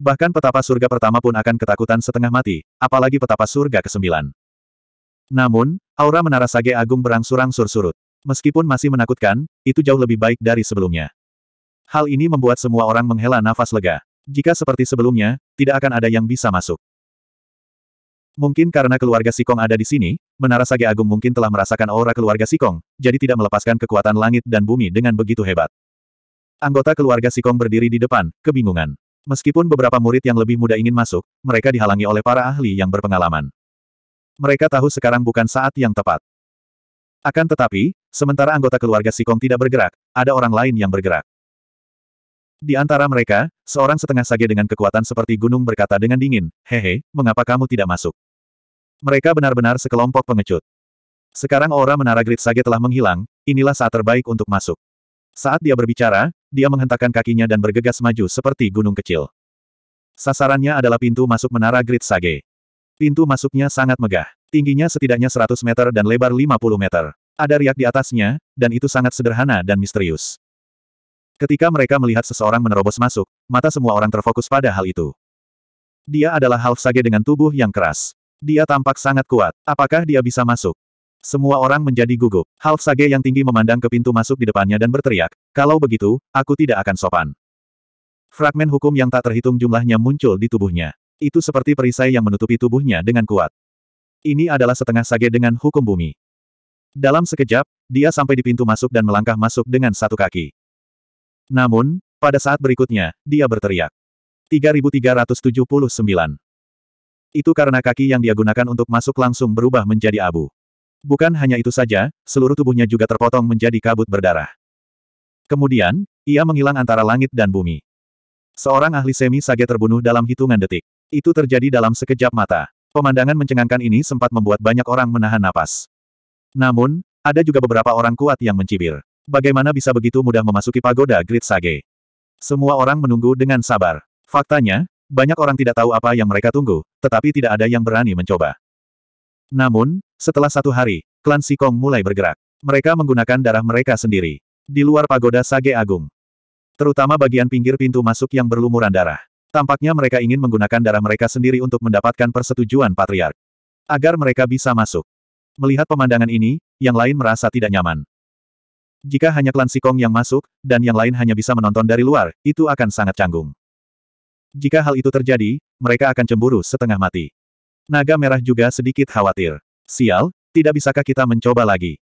Bahkan petapa surga pertama pun akan ketakutan setengah mati, apalagi petapa surga kesembilan. Namun, aura menara sage agung berangsur-angsur surut. Meskipun masih menakutkan, itu jauh lebih baik dari sebelumnya. Hal ini membuat semua orang menghela nafas lega. Jika seperti sebelumnya, tidak akan ada yang bisa masuk. Mungkin karena keluarga Sikong ada di sini, Menara Sage Agung mungkin telah merasakan aura keluarga Sikong, jadi tidak melepaskan kekuatan langit dan bumi dengan begitu hebat. Anggota keluarga Sikong berdiri di depan, kebingungan. Meskipun beberapa murid yang lebih muda ingin masuk, mereka dihalangi oleh para ahli yang berpengalaman. Mereka tahu sekarang bukan saat yang tepat. Akan tetapi, sementara anggota keluarga Sikong tidak bergerak, ada orang lain yang bergerak. Di antara mereka, seorang setengah sage dengan kekuatan seperti gunung berkata dengan dingin, Hehe, mengapa kamu tidak masuk? Mereka benar-benar sekelompok pengecut. Sekarang aura menara grid sage telah menghilang, inilah saat terbaik untuk masuk. Saat dia berbicara, dia menghentakkan kakinya dan bergegas maju seperti gunung kecil. Sasarannya adalah pintu masuk menara grid sage. Pintu masuknya sangat megah. Tingginya setidaknya 100 meter dan lebar 50 meter. Ada riak di atasnya, dan itu sangat sederhana dan misterius. Ketika mereka melihat seseorang menerobos masuk, mata semua orang terfokus pada hal itu. Dia adalah half sage dengan tubuh yang keras. Dia tampak sangat kuat. Apakah dia bisa masuk? Semua orang menjadi gugup. Half sage yang tinggi memandang ke pintu masuk di depannya dan berteriak, kalau begitu, aku tidak akan sopan. Fragmen hukum yang tak terhitung jumlahnya muncul di tubuhnya. Itu seperti perisai yang menutupi tubuhnya dengan kuat. Ini adalah setengah sage dengan hukum bumi. Dalam sekejap, dia sampai di pintu masuk dan melangkah masuk dengan satu kaki. Namun, pada saat berikutnya, dia berteriak. 3379. Itu karena kaki yang dia gunakan untuk masuk langsung berubah menjadi abu. Bukan hanya itu saja, seluruh tubuhnya juga terpotong menjadi kabut berdarah. Kemudian, ia menghilang antara langit dan bumi. Seorang ahli semi sage terbunuh dalam hitungan detik. Itu terjadi dalam sekejap mata. Pemandangan mencengangkan ini sempat membuat banyak orang menahan napas. Namun, ada juga beberapa orang kuat yang mencibir. Bagaimana bisa begitu mudah memasuki pagoda Grid Sage? Semua orang menunggu dengan sabar. Faktanya, banyak orang tidak tahu apa yang mereka tunggu, tetapi tidak ada yang berani mencoba. Namun, setelah satu hari, klan Sikong mulai bergerak. Mereka menggunakan darah mereka sendiri. Di luar pagoda Sage Agung. Terutama bagian pinggir pintu masuk yang berlumuran darah. Tampaknya mereka ingin menggunakan darah mereka sendiri untuk mendapatkan persetujuan patriark. Agar mereka bisa masuk. Melihat pemandangan ini, yang lain merasa tidak nyaman. Jika hanya klan Sikong yang masuk, dan yang lain hanya bisa menonton dari luar, itu akan sangat canggung. Jika hal itu terjadi, mereka akan cemburu setengah mati. Naga merah juga sedikit khawatir. Sial, tidak bisakah kita mencoba lagi?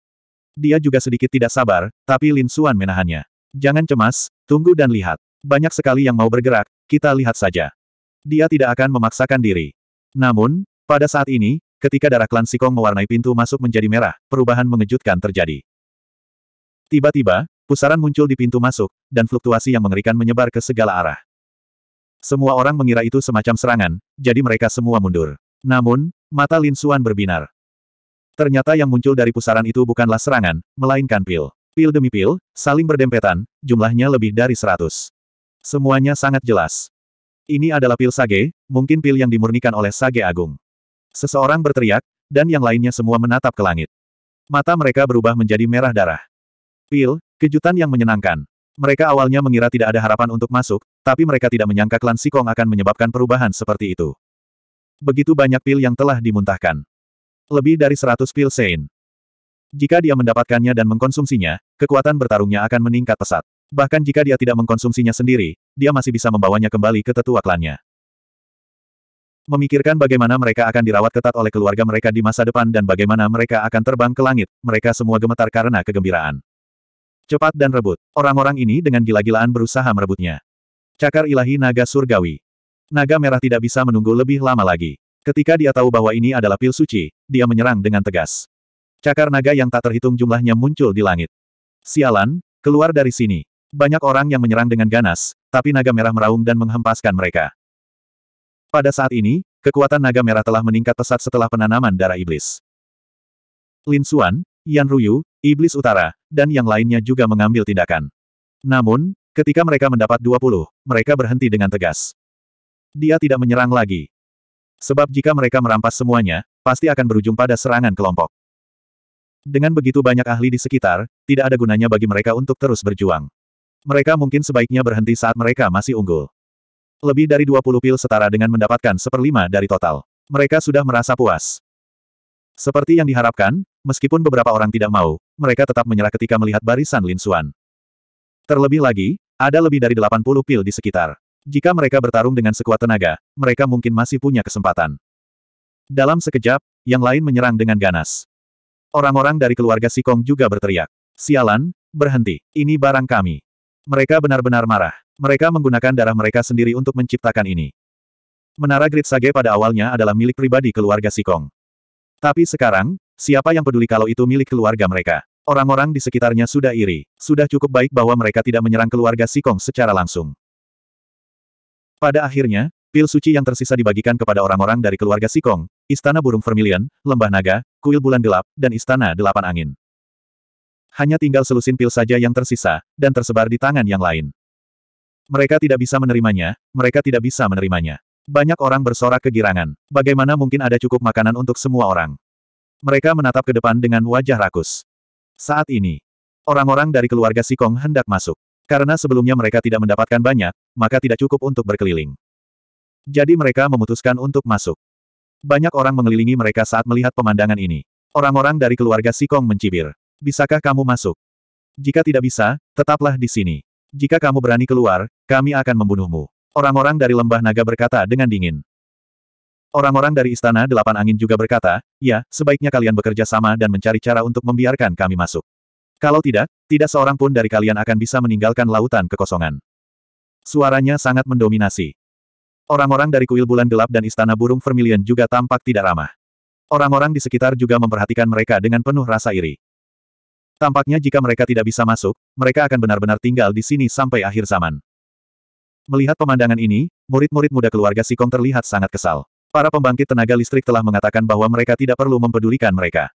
Dia juga sedikit tidak sabar, tapi Lin Suan menahannya. Jangan cemas, tunggu dan lihat. Banyak sekali yang mau bergerak, kita lihat saja. Dia tidak akan memaksakan diri. Namun, pada saat ini, ketika darah klan Sikong mewarnai pintu masuk menjadi merah, perubahan mengejutkan terjadi. Tiba-tiba, pusaran muncul di pintu masuk, dan fluktuasi yang mengerikan menyebar ke segala arah. Semua orang mengira itu semacam serangan, jadi mereka semua mundur. Namun, mata Lin Suan berbinar. Ternyata yang muncul dari pusaran itu bukanlah serangan, melainkan pil. Pil demi pil, saling berdempetan, jumlahnya lebih dari seratus. Semuanya sangat jelas. Ini adalah pil sage, mungkin pil yang dimurnikan oleh sage agung. Seseorang berteriak, dan yang lainnya semua menatap ke langit. Mata mereka berubah menjadi merah darah. Pil, kejutan yang menyenangkan. Mereka awalnya mengira tidak ada harapan untuk masuk, tapi mereka tidak menyangka klan Sikong akan menyebabkan perubahan seperti itu. Begitu banyak pil yang telah dimuntahkan. Lebih dari 100 pil Sein. Jika dia mendapatkannya dan mengkonsumsinya, kekuatan bertarungnya akan meningkat pesat. Bahkan jika dia tidak mengkonsumsinya sendiri, dia masih bisa membawanya kembali ke tetua klannya. Memikirkan bagaimana mereka akan dirawat ketat oleh keluarga mereka di masa depan dan bagaimana mereka akan terbang ke langit, mereka semua gemetar karena kegembiraan. Cepat dan rebut. Orang-orang ini dengan gila-gilaan berusaha merebutnya. Cakar ilahi naga surgawi. Naga merah tidak bisa menunggu lebih lama lagi. Ketika dia tahu bahwa ini adalah pil suci, dia menyerang dengan tegas. Cakar naga yang tak terhitung jumlahnya muncul di langit. Sialan, keluar dari sini. Banyak orang yang menyerang dengan ganas, tapi naga merah meraung dan menghempaskan mereka. Pada saat ini, kekuatan naga merah telah meningkat pesat setelah penanaman darah iblis. Lin Xuan, Yan Ruyu, Iblis Utara, dan yang lainnya juga mengambil tindakan. Namun, ketika mereka mendapat 20, mereka berhenti dengan tegas. Dia tidak menyerang lagi. Sebab jika mereka merampas semuanya, pasti akan berujung pada serangan kelompok. Dengan begitu banyak ahli di sekitar, tidak ada gunanya bagi mereka untuk terus berjuang. Mereka mungkin sebaiknya berhenti saat mereka masih unggul. Lebih dari 20 pil setara dengan mendapatkan seperlima dari total. Mereka sudah merasa puas. Seperti yang diharapkan, meskipun beberapa orang tidak mau, mereka tetap menyerah ketika melihat barisan Lin Xuan. Terlebih lagi, ada lebih dari 80 pil di sekitar. Jika mereka bertarung dengan sekuat tenaga, mereka mungkin masih punya kesempatan. Dalam sekejap, yang lain menyerang dengan ganas. Orang-orang dari keluarga Sikong juga berteriak. Sialan, berhenti, ini barang kami. Mereka benar-benar marah. Mereka menggunakan darah mereka sendiri untuk menciptakan ini. Menara Grid Sage pada awalnya adalah milik pribadi keluarga Sikong. Tapi sekarang, Siapa yang peduli kalau itu milik keluarga mereka? Orang-orang di sekitarnya sudah iri. Sudah cukup baik bahwa mereka tidak menyerang keluarga Sikong secara langsung. Pada akhirnya, pil suci yang tersisa dibagikan kepada orang-orang dari keluarga Sikong, Istana Burung Vermilion, Lembah Naga, Kuil Bulan Gelap, dan Istana Delapan Angin. Hanya tinggal selusin pil saja yang tersisa, dan tersebar di tangan yang lain. Mereka tidak bisa menerimanya, mereka tidak bisa menerimanya. Banyak orang bersorak kegirangan. Bagaimana mungkin ada cukup makanan untuk semua orang? Mereka menatap ke depan dengan wajah rakus. Saat ini, orang-orang dari keluarga Sikong hendak masuk. Karena sebelumnya mereka tidak mendapatkan banyak, maka tidak cukup untuk berkeliling. Jadi mereka memutuskan untuk masuk. Banyak orang mengelilingi mereka saat melihat pemandangan ini. Orang-orang dari keluarga Sikong mencibir. Bisakah kamu masuk? Jika tidak bisa, tetaplah di sini. Jika kamu berani keluar, kami akan membunuhmu. Orang-orang dari lembah naga berkata dengan dingin. Orang-orang dari Istana Delapan Angin juga berkata, ya, sebaiknya kalian bekerja sama dan mencari cara untuk membiarkan kami masuk. Kalau tidak, tidak seorang pun dari kalian akan bisa meninggalkan lautan kekosongan. Suaranya sangat mendominasi. Orang-orang dari kuil bulan gelap dan istana burung vermilion juga tampak tidak ramah. Orang-orang di sekitar juga memperhatikan mereka dengan penuh rasa iri. Tampaknya jika mereka tidak bisa masuk, mereka akan benar-benar tinggal di sini sampai akhir zaman. Melihat pemandangan ini, murid-murid muda keluarga Sikong terlihat sangat kesal. Para pembangkit tenaga listrik telah mengatakan bahwa mereka tidak perlu mempedulikan mereka.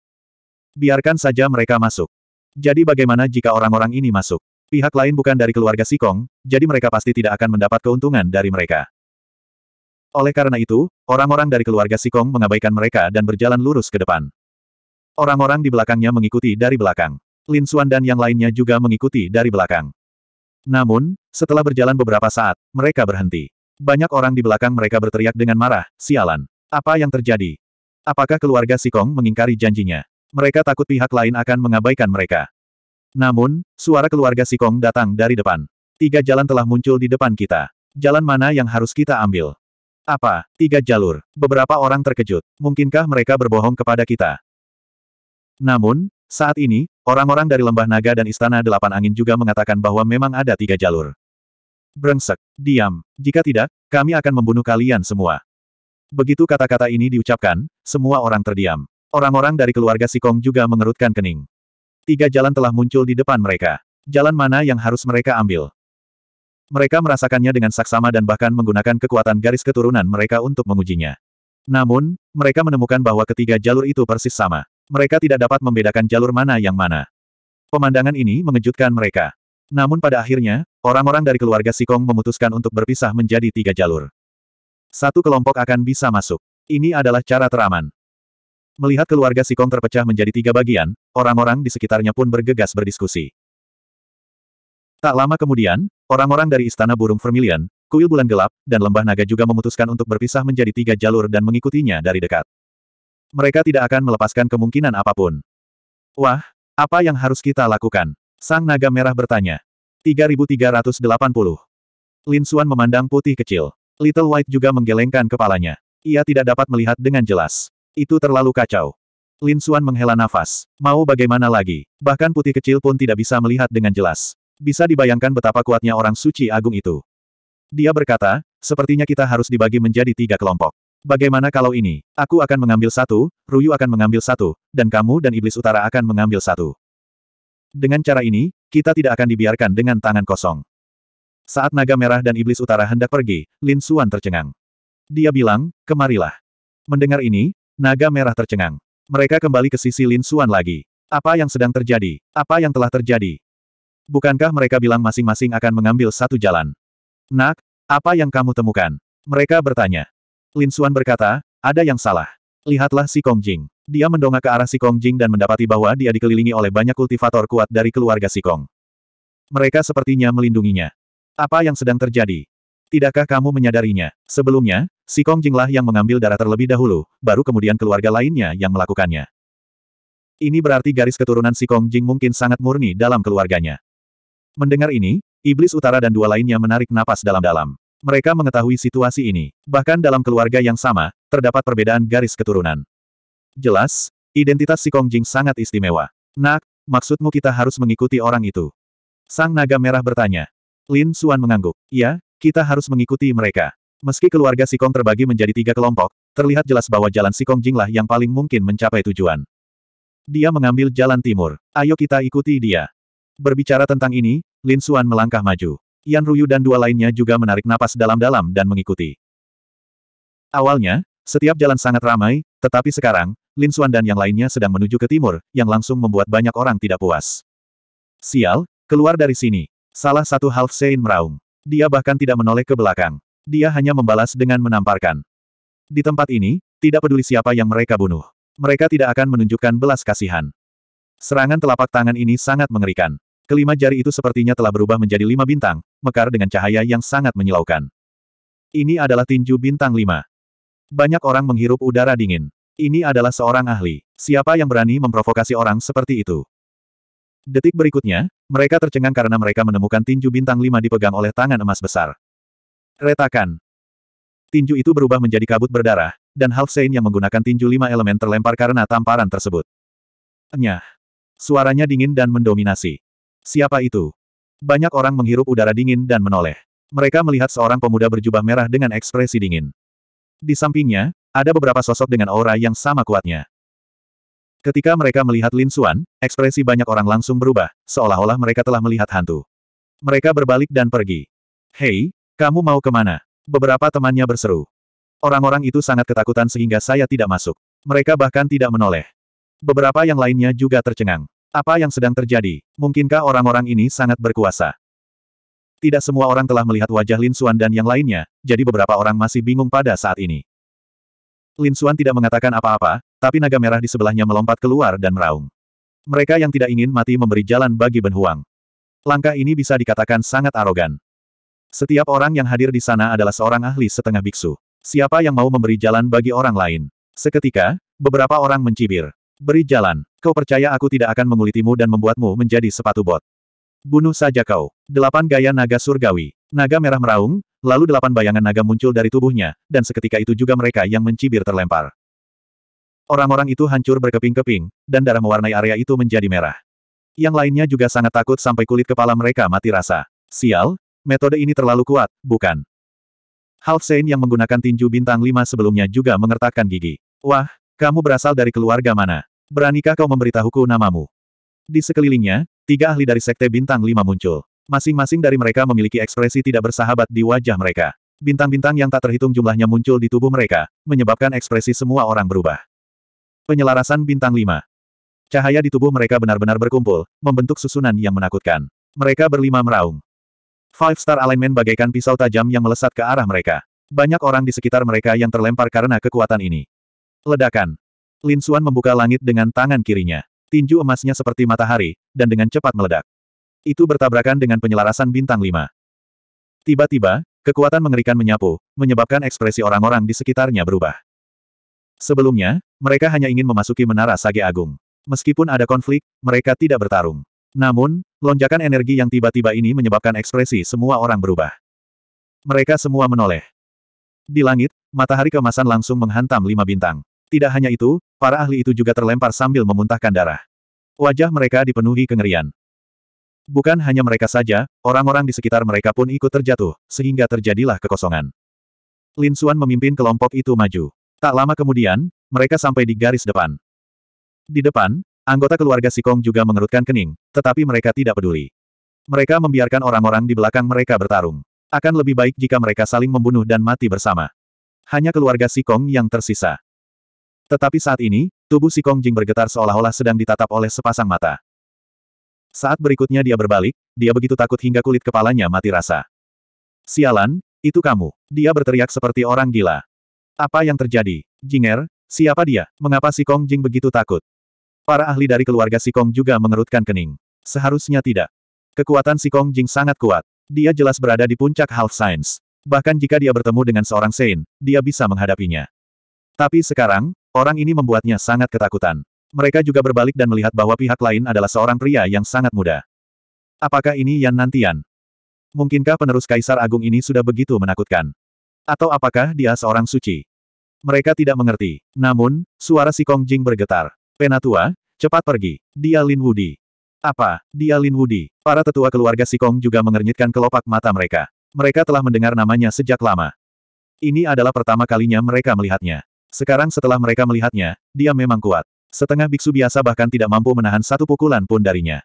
Biarkan saja mereka masuk. Jadi bagaimana jika orang-orang ini masuk? Pihak lain bukan dari keluarga Sikong, jadi mereka pasti tidak akan mendapat keuntungan dari mereka. Oleh karena itu, orang-orang dari keluarga Sikong mengabaikan mereka dan berjalan lurus ke depan. Orang-orang di belakangnya mengikuti dari belakang. Lin Xuan dan yang lainnya juga mengikuti dari belakang. Namun, setelah berjalan beberapa saat, mereka berhenti. Banyak orang di belakang mereka berteriak dengan marah, sialan. Apa yang terjadi? Apakah keluarga Sikong mengingkari janjinya? Mereka takut pihak lain akan mengabaikan mereka. Namun, suara keluarga Sikong datang dari depan. Tiga jalan telah muncul di depan kita. Jalan mana yang harus kita ambil? Apa? Tiga jalur. Beberapa orang terkejut. Mungkinkah mereka berbohong kepada kita? Namun, saat ini, orang-orang dari Lembah Naga dan Istana Delapan Angin juga mengatakan bahwa memang ada tiga jalur. Brengsek. Diam. Jika tidak, kami akan membunuh kalian semua. Begitu kata-kata ini diucapkan, semua orang terdiam. Orang-orang dari keluarga Sikong juga mengerutkan kening. Tiga jalan telah muncul di depan mereka. Jalan mana yang harus mereka ambil? Mereka merasakannya dengan saksama dan bahkan menggunakan kekuatan garis keturunan mereka untuk mengujinya. Namun, mereka menemukan bahwa ketiga jalur itu persis sama. Mereka tidak dapat membedakan jalur mana yang mana. Pemandangan ini mengejutkan mereka. Namun pada akhirnya, Orang-orang dari keluarga Sikong memutuskan untuk berpisah menjadi tiga jalur. Satu kelompok akan bisa masuk. Ini adalah cara teraman. Melihat keluarga Sikong terpecah menjadi tiga bagian, orang-orang di sekitarnya pun bergegas berdiskusi. Tak lama kemudian, orang-orang dari Istana Burung Vermilion, Kuil Bulan Gelap, dan Lembah Naga juga memutuskan untuk berpisah menjadi tiga jalur dan mengikutinya dari dekat. Mereka tidak akan melepaskan kemungkinan apapun. Wah, apa yang harus kita lakukan? Sang Naga Merah bertanya. 3380. Lin Xuan memandang putih kecil. Little White juga menggelengkan kepalanya. Ia tidak dapat melihat dengan jelas. Itu terlalu kacau. Lin Xuan menghela nafas. Mau bagaimana lagi? Bahkan putih kecil pun tidak bisa melihat dengan jelas. Bisa dibayangkan betapa kuatnya orang suci agung itu. Dia berkata, sepertinya kita harus dibagi menjadi tiga kelompok. Bagaimana kalau ini? Aku akan mengambil satu, Ruyu akan mengambil satu, dan kamu dan Iblis Utara akan mengambil satu. Dengan cara ini, kita tidak akan dibiarkan dengan tangan kosong. Saat naga merah dan iblis utara hendak pergi, Lin Xuan tercengang. Dia bilang, kemarilah. Mendengar ini, naga merah tercengang. Mereka kembali ke sisi Lin Xuan lagi. Apa yang sedang terjadi? Apa yang telah terjadi? Bukankah mereka bilang masing-masing akan mengambil satu jalan? Nak, apa yang kamu temukan? Mereka bertanya. Lin Xuan berkata, ada yang salah. Lihatlah si Kong Jing. Dia mendongak ke arah si Kong Jing dan mendapati bahwa dia dikelilingi oleh banyak kultivator kuat dari keluarga si Kong. Mereka sepertinya melindunginya. Apa yang sedang terjadi? Tidakkah kamu menyadarinya? Sebelumnya, si Kong lah yang mengambil darah terlebih dahulu, baru kemudian keluarga lainnya yang melakukannya. Ini berarti garis keturunan si Kong Jing mungkin sangat murni dalam keluarganya. Mendengar ini, Iblis Utara dan dua lainnya menarik napas dalam-dalam. Mereka mengetahui situasi ini. Bahkan dalam keluarga yang sama, terdapat perbedaan garis keturunan. Jelas, identitas si Kong Jing sangat istimewa. Nak, maksudmu kita harus mengikuti orang itu? Sang naga merah bertanya. Lin Suan mengangguk. Ya, kita harus mengikuti mereka. Meski keluarga si Kong terbagi menjadi tiga kelompok, terlihat jelas bahwa jalan si Sikong Jinglah yang paling mungkin mencapai tujuan. Dia mengambil jalan timur. Ayo kita ikuti dia. Berbicara tentang ini, Lin Suan melangkah maju. Yan Ruyu dan dua lainnya juga menarik napas dalam-dalam dan mengikuti. Awalnya, setiap jalan sangat ramai, tetapi sekarang, Lin Xuan dan yang lainnya sedang menuju ke timur, yang langsung membuat banyak orang tidak puas. Sial, keluar dari sini. Salah satu half Sein meraung. Dia bahkan tidak menoleh ke belakang. Dia hanya membalas dengan menamparkan. Di tempat ini, tidak peduli siapa yang mereka bunuh. Mereka tidak akan menunjukkan belas kasihan. Serangan telapak tangan ini sangat mengerikan. Kelima jari itu sepertinya telah berubah menjadi lima bintang, mekar dengan cahaya yang sangat menyilaukan. Ini adalah tinju bintang lima. Banyak orang menghirup udara dingin. Ini adalah seorang ahli. Siapa yang berani memprovokasi orang seperti itu? Detik berikutnya, mereka tercengang karena mereka menemukan tinju bintang lima dipegang oleh tangan emas besar. Retakan. Tinju itu berubah menjadi kabut berdarah, dan Half Saint yang menggunakan tinju lima elemen terlempar karena tamparan tersebut. Enyah. Suaranya dingin dan mendominasi. Siapa itu? Banyak orang menghirup udara dingin dan menoleh. Mereka melihat seorang pemuda berjubah merah dengan ekspresi dingin. Di sampingnya, ada beberapa sosok dengan aura yang sama kuatnya. Ketika mereka melihat Lin Xuan, ekspresi banyak orang langsung berubah, seolah-olah mereka telah melihat hantu. Mereka berbalik dan pergi. Hei, kamu mau kemana? Beberapa temannya berseru. Orang-orang itu sangat ketakutan sehingga saya tidak masuk. Mereka bahkan tidak menoleh. Beberapa yang lainnya juga tercengang. Apa yang sedang terjadi? Mungkinkah orang-orang ini sangat berkuasa? Tidak semua orang telah melihat wajah Lin Xuan dan yang lainnya, jadi beberapa orang masih bingung pada saat ini. Lin Xuan tidak mengatakan apa-apa, tapi naga merah di sebelahnya melompat keluar dan meraung. Mereka yang tidak ingin mati memberi jalan bagi Ben Huang. Langkah ini bisa dikatakan sangat arogan. Setiap orang yang hadir di sana adalah seorang ahli setengah biksu. Siapa yang mau memberi jalan bagi orang lain? Seketika, beberapa orang mencibir. Beri jalan. Kau percaya aku tidak akan mengulitimu dan membuatmu menjadi sepatu bot. Bunuh saja kau. Delapan gaya naga surgawi. Naga merah meraung, lalu delapan bayangan naga muncul dari tubuhnya, dan seketika itu juga mereka yang mencibir terlempar. Orang-orang itu hancur berkeping-keping, dan darah mewarnai area itu menjadi merah. Yang lainnya juga sangat takut sampai kulit kepala mereka mati rasa. Sial, metode ini terlalu kuat, bukan? Half Sein yang menggunakan tinju bintang lima sebelumnya juga mengertakkan gigi. Wah, kamu berasal dari keluarga mana? Beranikah kau memberitahuku namamu? Di sekelilingnya, tiga ahli dari Sekte Bintang Lima muncul. Masing-masing dari mereka memiliki ekspresi tidak bersahabat di wajah mereka. Bintang-bintang yang tak terhitung jumlahnya muncul di tubuh mereka, menyebabkan ekspresi semua orang berubah. Penyelarasan Bintang Lima. Cahaya di tubuh mereka benar-benar berkumpul, membentuk susunan yang menakutkan. Mereka berlima meraung. Five Star Alignment bagaikan pisau tajam yang melesat ke arah mereka. Banyak orang di sekitar mereka yang terlempar karena kekuatan ini. Ledakan. Lin Xuan membuka langit dengan tangan kirinya. Tinju emasnya seperti matahari, dan dengan cepat meledak. Itu bertabrakan dengan penyelarasan bintang lima. Tiba-tiba, kekuatan mengerikan menyapu, menyebabkan ekspresi orang-orang di sekitarnya berubah. Sebelumnya, mereka hanya ingin memasuki menara Sage Agung. Meskipun ada konflik, mereka tidak bertarung. Namun, lonjakan energi yang tiba-tiba ini menyebabkan ekspresi semua orang berubah. Mereka semua menoleh. Di langit, matahari kemasan langsung menghantam lima bintang. Tidak hanya itu, para ahli itu juga terlempar sambil memuntahkan darah. Wajah mereka dipenuhi kengerian. Bukan hanya mereka saja, orang-orang di sekitar mereka pun ikut terjatuh, sehingga terjadilah kekosongan. Lin Suan memimpin kelompok itu maju. Tak lama kemudian, mereka sampai di garis depan. Di depan, anggota keluarga Sikong juga mengerutkan kening, tetapi mereka tidak peduli. Mereka membiarkan orang-orang di belakang mereka bertarung. Akan lebih baik jika mereka saling membunuh dan mati bersama. Hanya keluarga Sikong yang tersisa. Tetapi saat ini, tubuh si Kong Jing bergetar seolah-olah sedang ditatap oleh sepasang mata. Saat berikutnya dia berbalik, dia begitu takut hingga kulit kepalanya mati rasa. Sialan, itu kamu. Dia berteriak seperti orang gila. Apa yang terjadi? Jinger, siapa dia? Mengapa si Kong Jing begitu takut? Para ahli dari keluarga si Kong juga mengerutkan kening. Seharusnya tidak. Kekuatan si Kong Jing sangat kuat. Dia jelas berada di puncak Half Science. Bahkan jika dia bertemu dengan seorang Sein, dia bisa menghadapinya. Tapi sekarang, Orang ini membuatnya sangat ketakutan. Mereka juga berbalik dan melihat bahwa pihak lain adalah seorang pria yang sangat muda. Apakah ini Yan Nantian? Mungkinkah penerus Kaisar Agung ini sudah begitu menakutkan? Atau apakah dia seorang suci? Mereka tidak mengerti. Namun, suara si Kong Jing bergetar. Penatua, cepat pergi. Dia Lin Wudi. Apa? Dia Lin Wudi. Para tetua keluarga si Kong juga mengernyitkan kelopak mata mereka. Mereka telah mendengar namanya sejak lama. Ini adalah pertama kalinya mereka melihatnya. Sekarang setelah mereka melihatnya, dia memang kuat. Setengah biksu biasa bahkan tidak mampu menahan satu pukulan pun darinya.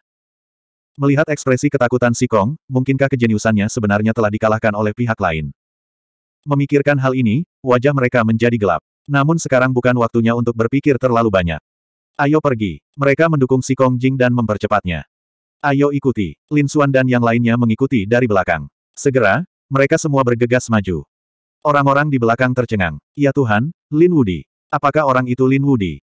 Melihat ekspresi ketakutan si Kong, mungkinkah kejeniusannya sebenarnya telah dikalahkan oleh pihak lain? Memikirkan hal ini, wajah mereka menjadi gelap. Namun sekarang bukan waktunya untuk berpikir terlalu banyak. Ayo pergi. Mereka mendukung si Kong Jing dan mempercepatnya. Ayo ikuti. Lin Xuan dan yang lainnya mengikuti dari belakang. Segera, mereka semua bergegas maju. Orang-orang di belakang tercengang. Ya Tuhan, Lin Wudi. Apakah orang itu Lin Wudi?